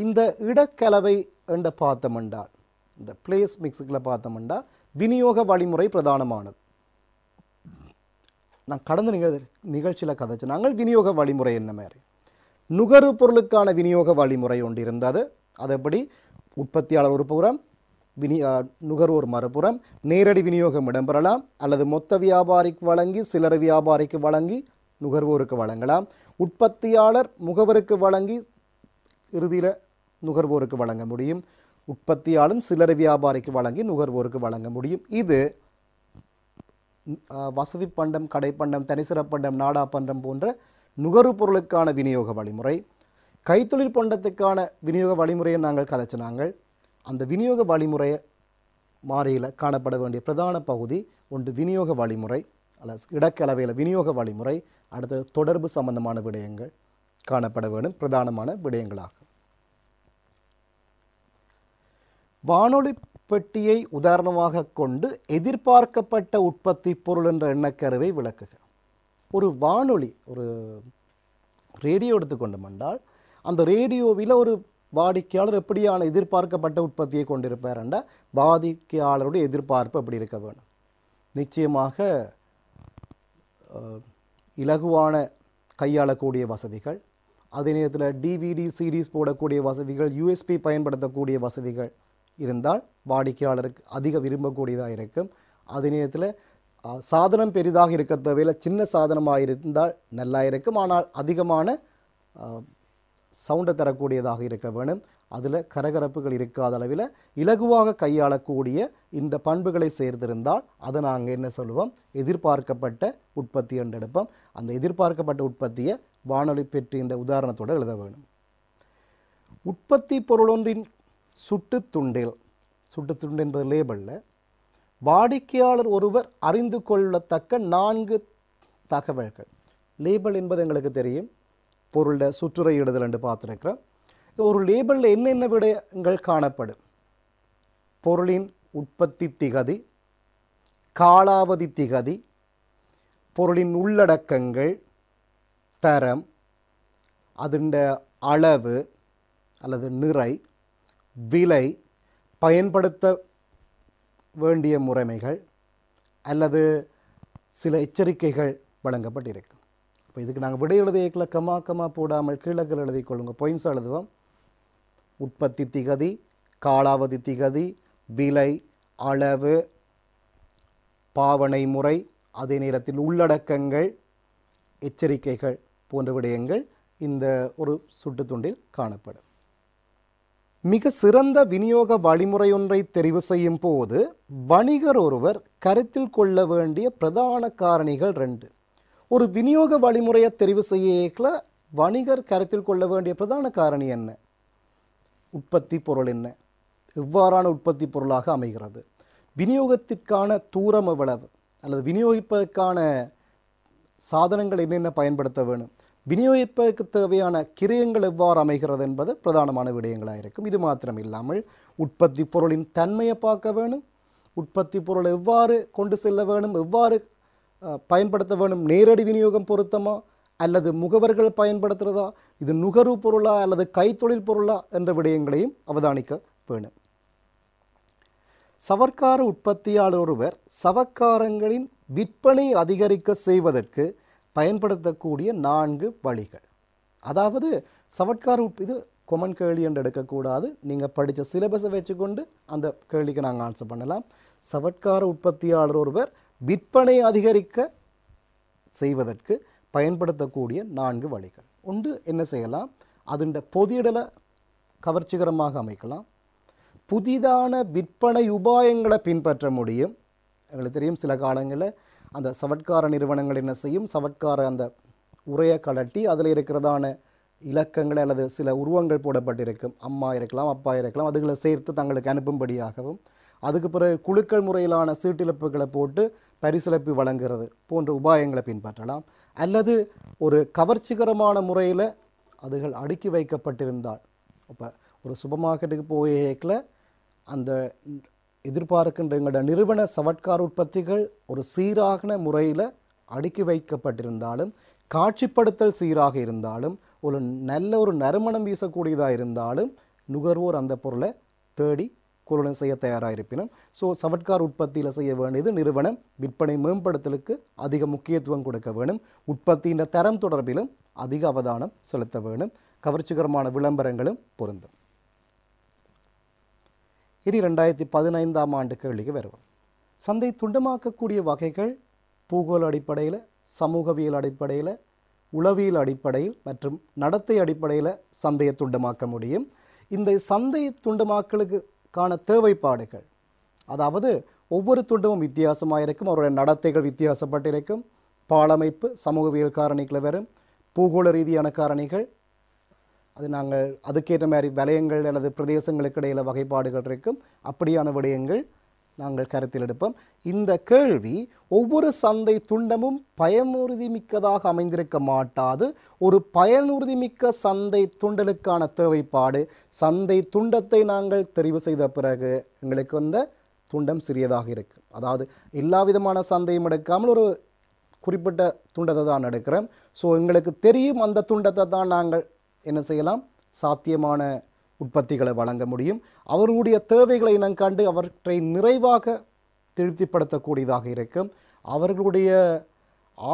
இந்த இடக்கலவை என்ற பார்த்தமென்றால் இந்த பிளேஸ் மிக்ஸுக்கில் பார்த்தோம்னா விநியோக வழிமுறை பிரதானமானது நான் கடந்த நிகழ் நிகழ்ச்சியில் கதைச்சு நாங்கள் விநியோக வழிமுறை என்ன மாதிரி நுகர்வு பொருளுக்கான விநியோக வழிமுறை ஒன்று இருந்தது அது உற்பத்தியாளர் ஒரு புறம் வினி நுகர்வோர் மறுபுறம் நேரடி விநியோகம் இடம்பெறலாம் அல்லது மொத்த வியாபாரிக்கு வழங்கி சிலர் வியாபாரிக்கு வழங்கி நுகர்வோருக்கு வழங்கலாம் உற்பத்தியாளர் முகவருக்கு வழங்கி இறுதியில் நுகர்வோருக்கு வழங்க முடியும் உற்பத்தியாளர் சிலர் வியாபாரிக்கு வழங்கி நுகர்வோருக்கு வழங்க முடியும் இது வசதி பண்டம் கடைப்பண்டம் தனிசிறப்பண்டம் நாடா பண்டம் போன்ற நுகர்வு பொருளுக்கான விநியோக வழிமுறை கைத்தொழில் பண்டத்துக்கான விநியோக வழிமுறையை நாங்கள் கதைச்சினாங்கள் அந்த விநியோக வழிமுறை மாறியில் காணப்பட வேண்டிய பிரதான பகுதி ஒன்று விநியோக வழிமுறை அல்ல இடக்கலவையில் விநியோக வழிமுறை அடுத்தது தொடர்பு சம்பந்தமான விடயங்கள் காணப்பட வேண்டும் பிரதானமான விடயங்களாகும் வானொலி பெட்டியை உதாரணமாக கொண்டு எதிர்பார்க்கப்பட்ட உற்பத்தி பொருள் என்ற எண்ணக்கருவை விளக்குக ஒரு வானொலி ஒரு ரேடியோ எடுத்துக்கொண்டு என்றால் அந்த ரேடியோவில் ஒரு வாடிக்கையாளர் எப்படியான எதிர்பார்க்கப்பட்ட உற்பத்தியை கொண்டிருப்பார் என்ற வாடிக்கையாளருடைய எதிர்பார்ப்பு எப்படி இருக்க வேணும் நிச்சயமாக இலகுவான கையாளக்கூடிய வசதிகள் அதே நேரத்தில் டிவிடி சீரீஸ் போடக்கூடிய வசதிகள் யூஎஸ்பி பயன்படுத்தக்கூடிய வசதிகள் இருந்தால் வாடிக்கையாளருக்கு அதிக விரும்பக்கூடியதாக இருக்கும் அதே நேரத்தில் சாதனம் பெரிதாக இருக்க தேவையில் சின்ன சாதனமாக இருந்தால் நல்லா இருக்கும் ஆனால் அதிகமான சவுண்டை தரக்கூடியதாக இருக்க வேணும் அதில் கரகரப்புகள் இருக்காத அளவில் இலகுவாக கையாளக்கூடிய இந்த பண்புகளை சேர்ந்திருந்தால் அதை நாங்கள் என்ன சொல்லுவோம் எதிர்பார்க்கப்பட்ட உற்பத்தி என்று எடுப்போம் அந்த எதிர்பார்க்கப்பட்ட உற்பத்தியை வானொலி பெற்றுகின்ற உதாரணத்தோடு எழுத வேணும் உற்பத்தி பொருளொன்றின் சுட்டு துண்டில் சுட்டு துண்டு என்பது லேபிளில் வாடிக்கையாளர் ஒருவர் அறிந்து கொள்ளத்தக்க நான்கு தகவல்கள் லேபிள் என்பது எங்களுக்கு தெரியும் பொருளை சுற்றுறையிடுதல் என்று பார்த்துருக்கிறோம் ஒரு லேபிளில் என்னென்ன விடயங்கள் காணப்படும் பொருளின் உற்பத்தி திகதி காலாவதி திகதி பொருளின் உள்ளடக்கங்கள் தரம் அதுண்ட அளவு அல்லது நிறை விலை பயன்படுத்த வேண்டிய முறைமைகள் அல்லது சில எச்சரிக்கைகள் வழங்கப்பட்டிருக்கு இப்போ இதுக்கு நாங்கள் விடை எழுதியக்கில் கமா கமா போடாமல் கீழக்கில் எழுதி கொள்ளுங்க பொயின்ஸ் எழுதுவோம் உற்பத்தி திகதி காலாவதி திகதி விலை அளவு பாவனை முறை அதே நேரத்தில் உள்ளடக்கங்கள் எச்சரிக்கைகள் போன்ற விடயங்கள் இந்த ஒரு துண்டில் காணப்படும் மிக சிறந்த விநியோக வழிமுறை ஒன்றை தெரிவு செய்யும் போது வணிகர் ஒருவர் கருத்தில் கொள்ள வேண்டிய பிரதான காரணிகள் ரெண்டு ஒரு விநியோக வழிமுறையை தெரிவு இயக்கில் வணிகர் கருத்தில் கொள்ள வேண்டிய பிரதான காரணி என்ன உற்பத்தி பொருள் என்ன எவ்வாறான உற்பத்தி பொருளாக அமைகிறது விநியோகத்திற்கான தூரம் எவ்வளவு அல்லது விநியோகிப்பதற்கான சாதனங்கள் என்னென்ன பயன்படுத்த வேணும் விநியோகிப்பதற்கு தேவையான கிரயங்கள் எவ்வாறு அமைகிறது என்பது பிரதானமான விடயங்களாக இருக்கும் இது மாத்திரம் இல்லாமல் உற்பத்தி பொருளின் தன்மையை பார்க்க வேணும் உற்பத்தி பொருள் எவ்வாறு கொண்டு செல்ல வேணும் எவ்வாறு பயன்படுத்த வேணும் நேரடி விநியோகம் பொருத்தமா அல்லது முகவர்கள் பயன்படுத்துகிறதா இது நுகர்வு பொருளா அல்லது கைத்தொழில் பொருளா என்ற விடயங்களையும் அவதானிக்க வேணும் சவர்க்கார உற்பத்தியாளர் ஒருவர் சவக்காரங்களின் விற்பனை அதிகரிக்க செய்வதற்கு பயன்படுத்தக்கூடிய நான்கு வழிகள் அதாவது சவட்கார் இது கொமன் கேள்வி என்று எடுக்கக்கூடாது நீங்கள் படித்த சிலபஸை வச்சுக்கொண்டு அந்த கேள்விக்கு நாங்கள் ஆன்சர் பண்ணலாம் சவட்கார உற்பத்தியாளர் ஒருவர் விற்பனை அதிகரிக்க செய்வதற்கு பயன்படுத்தக்கூடிய நான்கு வழிகள் உண்டு என்ன செய்யலாம் அதுண்ட பொதியிடலை கவர்ச்சிகரமாக அமைக்கலாம் புதிதான விற்பனை உபாயங்களை பின்பற்ற முடியும் எங்களுக்கு தெரியும் சில காலங்களில் அந்த சவட்கார நிறுவனங்கள் என்ன செய்யும் சவட்கார அந்த உரையை கலட்டி அதில் இருக்கிறதான இலக்கங்கள் அல்லது சில உருவங்கள் போடப்பட்டிருக்கும் அம்மா இருக்கலாம் அப்பா இருக்கலாம் அதுகளை சேர்த்து தங்களுக்கு அனுப்பும்படியாகவும் அதுக்கு பிறகு குழுக்கள் முறையிலான சீட்டிழப்புகளை போட்டு பரிசிலப்பி வழங்குறது போன்ற உபாயங்களை பின்பற்றலாம் அல்லது ஒரு கவர்ச்சிகரமான முறையில் அதுகள் அடுக்கி வைக்கப்பட்டிருந்தால் இப்போ ஒரு சூப்பர் மார்க்கெட்டுக்கு போயேக்கில் அந்த எதிர்பார்க்கின்ற எங்களோட நிறுவன சவட்கார் உற்பத்திகள் ஒரு சீராகின முறையில் அடுக்கி வைக்கப்பட்டிருந்தாலும் காட்சிப்படுத்தல் சீராக இருந்தாலும் ஒரு நல்ல ஒரு நறுமணம் வீசக்கூடியதாக இருந்தாலும் நுகர்வோர் அந்த பொருளை தேடி கொள்வனம் செய்ய தயாராக இருப்பினும் ஸோ சவட்கார் உற்பத்தியில் செய்ய வேண்டியது நிறுவனம் விற்பனை மேம்படுத்தலுக்கு அதிக முக்கியத்துவம் கொடுக்க வேணும் உற்பத்தியின் தரம் தொடர்பிலும் அதிக அவதானம் செலுத்த வேணும் கவர்ச்சிகரமான விளம்பரங்களும் பொருந்தும் இனி ரெண்டாயிரத்தி பதினைந்தாம் ஆண்டு கேள்விக்கு வருவோம் சந்தை துண்டமாக்கக்கூடிய வகைகள் பூகோள அடிப்படையில் சமூகவியல் அடிப்படையில் உளவியல் அடிப்படையில் மற்றும் நடத்தை அடிப்படையில் சந்தையை துண்டமாக்க முடியும் இந்த சந்தை துண்டமாக்கலுக்கு காண தேவைப்பாடுகள் அதாவது ஒவ்வொரு துண்டமும் வித்தியாசமாக இருக்கும் அவருடைய நடத்தைகள் வித்தியாசப்பட்டிருக்கும் பாலமைப்பு சமூகவியல் காரணிகளை வரும் பூகோள ரீதியான காரணிகள் அது நாங்கள் அதுக்கேற்ற மாதிரி வலயங்கள் அல்லது பிரதேசங்களுக்கு இடையில் வகைப்பாடுகள் இருக்கும் அப்படியான விடயங்கள் நாங்கள் கருத்தில் எடுப்போம் இந்த கேள்வி ஒவ்வொரு சந்தை துண்டமும் பயனுறுதி மிக்கதாக அமைந்திருக்க மாட்டாது ஒரு பயனுறுதி மிக்க சந்தை துண்டலுக்கான தேவைப்பாடு சந்தை துண்டத்தை நாங்கள் தெரிவு செய்த பிறகு எங்களுக்கு வந்த துண்டம் சிறியதாக இருக்கு அதாவது எல்லா விதமான சந்தையும் எடுக்காமல் ஒரு குறிப்பிட்ட துண்டத்தை தான் எடுக்கிறோம் ஸோ எங்களுக்கு தெரியும் அந்த துண்டத்தை தான் நாங்கள் என்ன செய்யலாம் சாத்தியமான உற்பத்திகளை வழங்க முடியும் அவர்களுடைய தேவைகளை இனங்காண்டு அவற்றை நிறைவாக திருப்திப்படுத்தக்கூடியதாக இருக்கும் அவர்களுடைய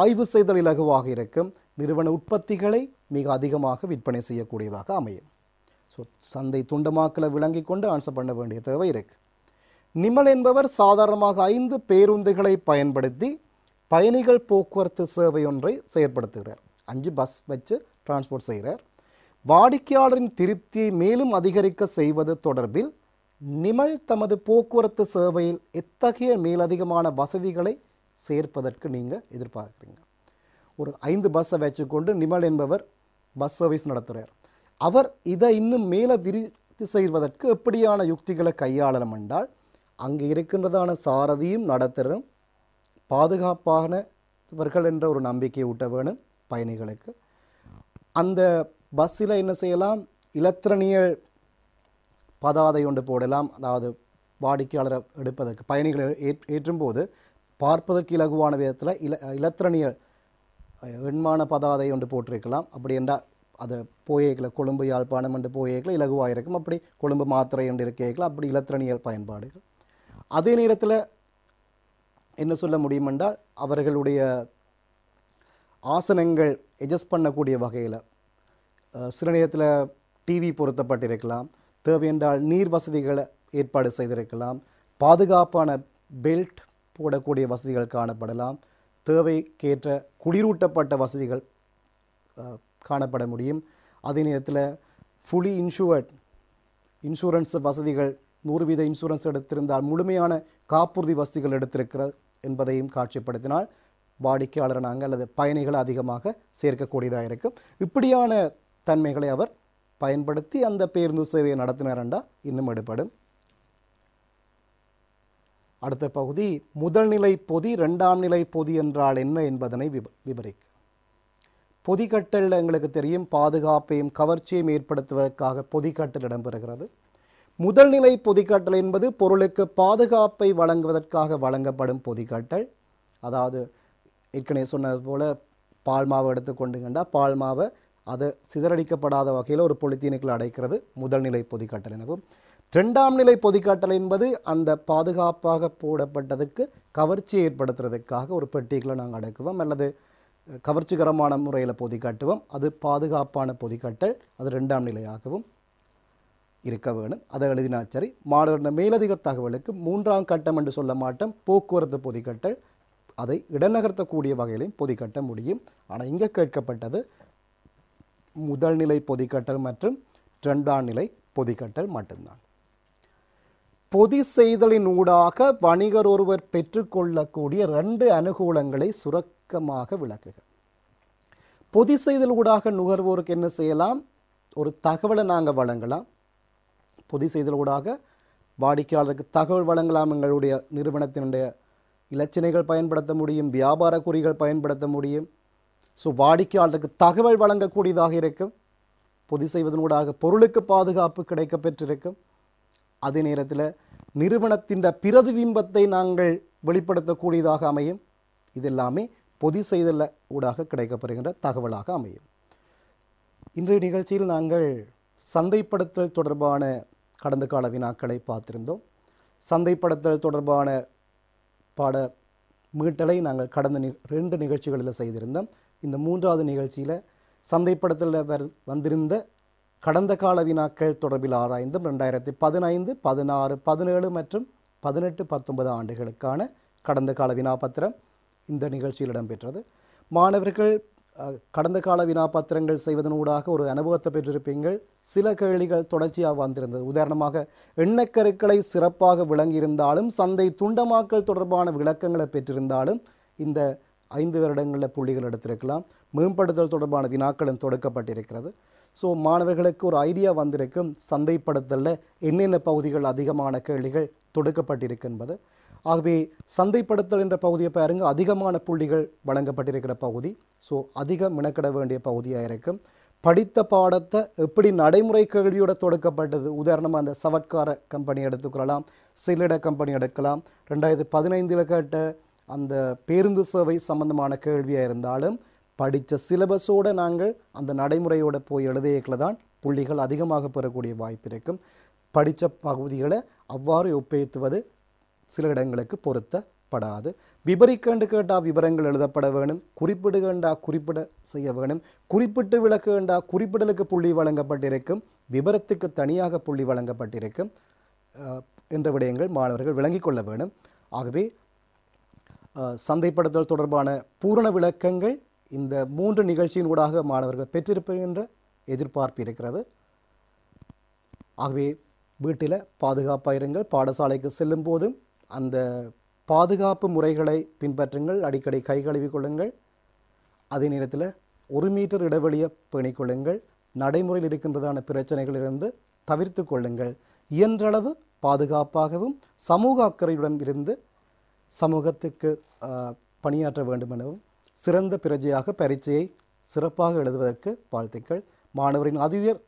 ஆய்வு செய்தல் இலகுவாக இருக்கும் நிறுவன உற்பத்திகளை மிக அதிகமாக விற்பனை செய்யக்கூடியதாக அமையும் ஸோ சந்தை துண்டமாக்கலை விளங்கி கொண்டு ஆன்சர் பண்ண வேண்டிய தேவை இருக்குது நிமல் என்பவர் சாதாரணமாக ஐந்து பேருந்துகளை பயன்படுத்தி பயணிகள் போக்குவரத்து சேவை ஒன்றை செயற்படுத்துகிறார் அஞ்சு பஸ் வச்சு டிரான்ஸ்போர்ட் செய்கிறார் வாடிக்கையாளரின் திருப்தியை மேலும் அதிகரிக்க செய்வது தொடர்பில் நிமல் தமது போக்குவரத்து சேவையில் எத்தகைய மேலதிகமான வசதிகளை சேர்ப்பதற்கு நீங்கள் எதிர்பார்க்குறீங்க ஒரு ஐந்து பஸ்ஸை வச்சுக்கொண்டு நிமல் என்பவர் பஸ் சர்வீஸ் நடத்துகிறார் அவர் இதை இன்னும் மேலே விரித்து செய்வதற்கு எப்படியான யுக்திகளை கையாளலாம் என்றால் அங்கே இருக்கின்றதான சாரதியும் நடத்துகிறோம் பாதுகாப்பானவர்கள் என்ற ஒரு நம்பிக்கையை ஊட்ட வேணும் பயணிகளுக்கு அந்த பஸ்ஸில் என்ன செய்யலாம் இலத்திரனியல் பதாதை ஒன்று போடலாம் அதாவது வாடிக்கையாளரை எடுப்பதற்கு பயணிகளை போது பார்ப்பதற்கு இலகுவான விதத்தில் இல இலத்திரனியல் எண்மான பதாதை ஒன்று போட்டிருக்கலாம் அப்படி என்றால் அது போயேக்கில் கொழும்பு யாழ்ப்பாணம் என்று போயேக்கில் இலகுவாக இருக்கும் அப்படி கொழும்பு மாத்திரை என்று இருக்கேக்கில் அப்படி இலத்திரனியல் பயன்பாடுகள் அதே நேரத்தில் என்ன சொல்ல முடியும் என்றால் அவர்களுடைய ஆசனங்கள் எஜஸ் பண்ணக்கூடிய வகையில் சில நேரத்தில் டிவி பொருத்தப்பட்டிருக்கலாம் தேவையென்றால் நீர் வசதிகளை ஏற்பாடு செய்திருக்கலாம் பாதுகாப்பான பெல்ட் போடக்கூடிய வசதிகள் காணப்படலாம் தேவைக்கேற்ற குளிரூட்டப்பட்ட வசதிகள் காணப்பட முடியும் அதே நேரத்தில் ஃபுல்லி இன்சூர்ட் இன்சூரன்ஸ் வசதிகள் நூறு வீத இன்சூரன்ஸ் எடுத்திருந்தால் முழுமையான காப்புறுதி வசதிகள் எடுத்திருக்கிறது என்பதையும் காட்சிப்படுத்தினால் வாடிக்கையாளர் நாங்கள் அல்லது பயணிகள் அதிகமாக சேர்க்கக்கூடியதாக இருக்கும் இப்படியான தன்மைகளை அவர் பயன்படுத்தி அந்த பேருந்து சேவையை நடத்தினாரண்டா இன்னும் எடுப்படும் அடுத்த பகுதி முதல்நிலை பொதி ரெண்டாம் நிலை பொதி என்றால் என்ன என்பதனை விபரிக்க விபரிக்கும் பொதிக்கட்டல் எங்களுக்கு தெரியும் பாதுகாப்பையும் கவர்ச்சியும் ஏற்படுத்துவதற்காக பொதிக்கட்டல் இடம்பெறுகிறது முதல்நிலை பொதிக்கட்டல் என்பது பொருளுக்கு பாதுகாப்பை வழங்குவதற்காக வழங்கப்படும் பொதிக்கட்டல் அதாவது ஏற்கனவே சொன்னது போல பால் மாவை எடுத்துக்கொண்டுங்கண்டா பால் மாவை அது சிதறடிக்கப்படாத வகையில் ஒரு பொலித்தீனுக்குள் அடைக்கிறது முதல் நிலை பொதிக்காட்டல் எனவும் ரெண்டாம் நிலை பொதிக்காட்டல் என்பது அந்த பாதுகாப்பாக போடப்பட்டதுக்கு கவர்ச்சி ஏற்படுத்துறதுக்காக ஒரு பெட்டிகளை நாங்கள் அடைக்குவோம் அல்லது கவர்ச்சிகரமான முறையில் பொதிக்காட்டுவோம் அது பாதுகாப்பான பொதிக்காட்டல் அது ரெண்டாம் நிலையாகவும் இருக்க வேணும் அதை எழுதினா சரி மாணவரின் மேலதிக தகவலுக்கு மூன்றாம் கட்டம் என்று சொல்ல மாட்டோம் போக்குவரத்து பொதிக்கட்டல் அதை இடநகர்த்தக்கூடிய வகையிலையும் பொதிக்கட்ட முடியும் ஆனால் இங்கே கேட்கப்பட்டது முதல் நிலை பொதிக்கட்டல் மற்றும் இரண்டாம் நிலை பொதிக்கட்டல் மட்டும்தான் பொதி செய்தலின் ஊடாக வணிகர் ஒருவர் பெற்றுக்கொள்ளக்கூடிய ரெண்டு அனுகூலங்களை சுரக்கமாக விளக்குக பொதி செய்தல் ஊடாக நுகர்வோருக்கு என்ன செய்யலாம் ஒரு தகவலை நாங்கள் வழங்கலாம் பொதி செய்தல் ஊடாக வாடிக்கையாளருக்கு தகவல் வழங்கலாம் எங்களுடைய நிறுவனத்தினுடைய இலச்சினைகள் பயன்படுத்த முடியும் வியாபார குறிகள் பயன்படுத்த முடியும் ஸோ வாடிக்கையாளருக்கு தகவல் வழங்கக்கூடியதாக இருக்கும் பொதி செய்வதனூடாக பொருளுக்கு பாதுகாப்பு கிடைக்க பெற்றிருக்கும் அதே நேரத்தில் நிறுவனத்தின் பிரதிபிம்பத்தை நாங்கள் வெளிப்படுத்தக்கூடியதாக அமையும் இதெல்லாமே பொதி செய்தல ஊடாக கிடைக்கப்படுகின்ற தகவலாக அமையும் இன்றைய நிகழ்ச்சியில் நாங்கள் சந்தைப்படுத்தல் தொடர்பான கடந்த கால வினாக்களை பார்த்திருந்தோம் சந்தைப்படுத்தல் தொடர்பான பாட மீட்டலை நாங்கள் கடந்த ரெண்டு நிகழ்ச்சிகளில் செய்திருந்தோம் இந்த மூன்றாவது நிகழ்ச்சியில் சந்தைப்படுத்தல வந்திருந்த கடந்த கால வினாக்கள் தொடர்பில் ஆராய்ந்தும் ரெண்டாயிரத்தி பதினைந்து பதினாறு பதினேழு மற்றும் பதினெட்டு பத்தொன்பது ஆண்டுகளுக்கான கடந்த கால வினாபத்திரம் இந்த நிகழ்ச்சியில் இடம்பெற்றது மாணவர்கள் கடந்த கால வினாபத்திரங்கள் செய்வதனூடாக ஒரு அனுபவத்தை பெற்றிருப்பீங்கள் சில கேள்விகள் தொடர்ச்சியாக வந்திருந்தது உதாரணமாக எண்ணக்கருக்களை சிறப்பாக விளங்கியிருந்தாலும் சந்தை துண்டமாக்கல் தொடர்பான விளக்கங்களை பெற்றிருந்தாலும் இந்த ஐந்து வருடங்களில் புள்ளிகள் எடுத்திருக்கலாம் மேம்படுத்தல் தொடர்பான வினாக்களும் தொடுக்கப்பட்டிருக்கிறது ஸோ மாணவர்களுக்கு ஒரு ஐடியா வந்திருக்கும் சந்தைப்படுத்தலில் என்னென்ன பகுதிகள் அதிகமான கேள்விகள் தொடுக்கப்பட்டிருக்கின்றது ஆகவே சந்தைப்படுத்தல் என்ற பகுதியை பாருங்கள் அதிகமான புள்ளிகள் வழங்கப்பட்டிருக்கிற பகுதி ஸோ அதிகம் மினக்கிட வேண்டிய பகுதியாக இருக்கும் படித்த பாடத்தை எப்படி நடைமுறை கேள்வியோட தொடுக்கப்பட்டது உதாரணமாக அந்த சவட்கார கம்பெனி எடுத்துக்கொள்ளலாம் சில்லிட கம்பெனி எடுக்கலாம் ரெண்டாயிரத்தி பதினைந்தில் கேட்ட அந்த பேருந்து சேவை சம்பந்தமான கேள்வியாக இருந்தாலும் படித்த சிலபஸோடு நாங்கள் அந்த நடைமுறையோடு போய் எழுதியக்கில் தான் புள்ளிகள் அதிகமாக பெறக்கூடிய வாய்ப்பு இருக்கும் படித்த பகுதிகளை அவ்வாறு ஒப்பேத்துவது சில இடங்களுக்கு பொருத்தப்படாது விபரிக்கண்டு கேட்டால் விவரங்கள் எழுதப்பட வேணும் குறிப்பிடுகண்டா குறிப்பிட செய்ய வேணும் குறிப்பிட்டு விளக்குகண்டா குறிப்பிடலுக்கு புள்ளி வழங்கப்பட்டிருக்கும் விபரத்துக்கு தனியாக புள்ளி வழங்கப்பட்டிருக்கும் என்ற விடயங்கள் மாணவர்கள் விளங்கிக் கொள்ள வேண்டும் ஆகவே சந்தைப்படுத்தல் தொடர்பான பூரண விளக்கங்கள் இந்த மூன்று நிகழ்ச்சியின் ஊடாக மாணவர்கள் பெற்றிருப்பது எதிர்பார்ப்பு இருக்கிறது ஆகவே வீட்டில் பாதுகாப்பாக இருங்கள் பாடசாலைக்கு செல்லும் போதும் அந்த பாதுகாப்பு முறைகளை பின்பற்றுங்கள் அடிக்கடி கை கழுவி கொள்ளுங்கள் அதே நேரத்தில் ஒரு மீட்டர் இடைவெளியை பேணிக்கொள்ளுங்கள் நடைமுறையில் இருக்கின்றதான பிரச்சனைகளிலிருந்து தவிர்த்து கொள்ளுங்கள் இயன்றளவு பாதுகாப்பாகவும் சமூக அக்கறையுடன் இருந்து சமூகத்துக்கு பணியாற்ற வேண்டும் எனவும் சிறந்த பிரஜையாக பரீட்சையை சிறப்பாக எழுதுவதற்கு வாழ்த்துக்கள் மாணவரின் அதிவியர்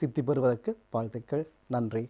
சித்தி பெறுவதற்கு வாழ்த்துக்கள் நன்றி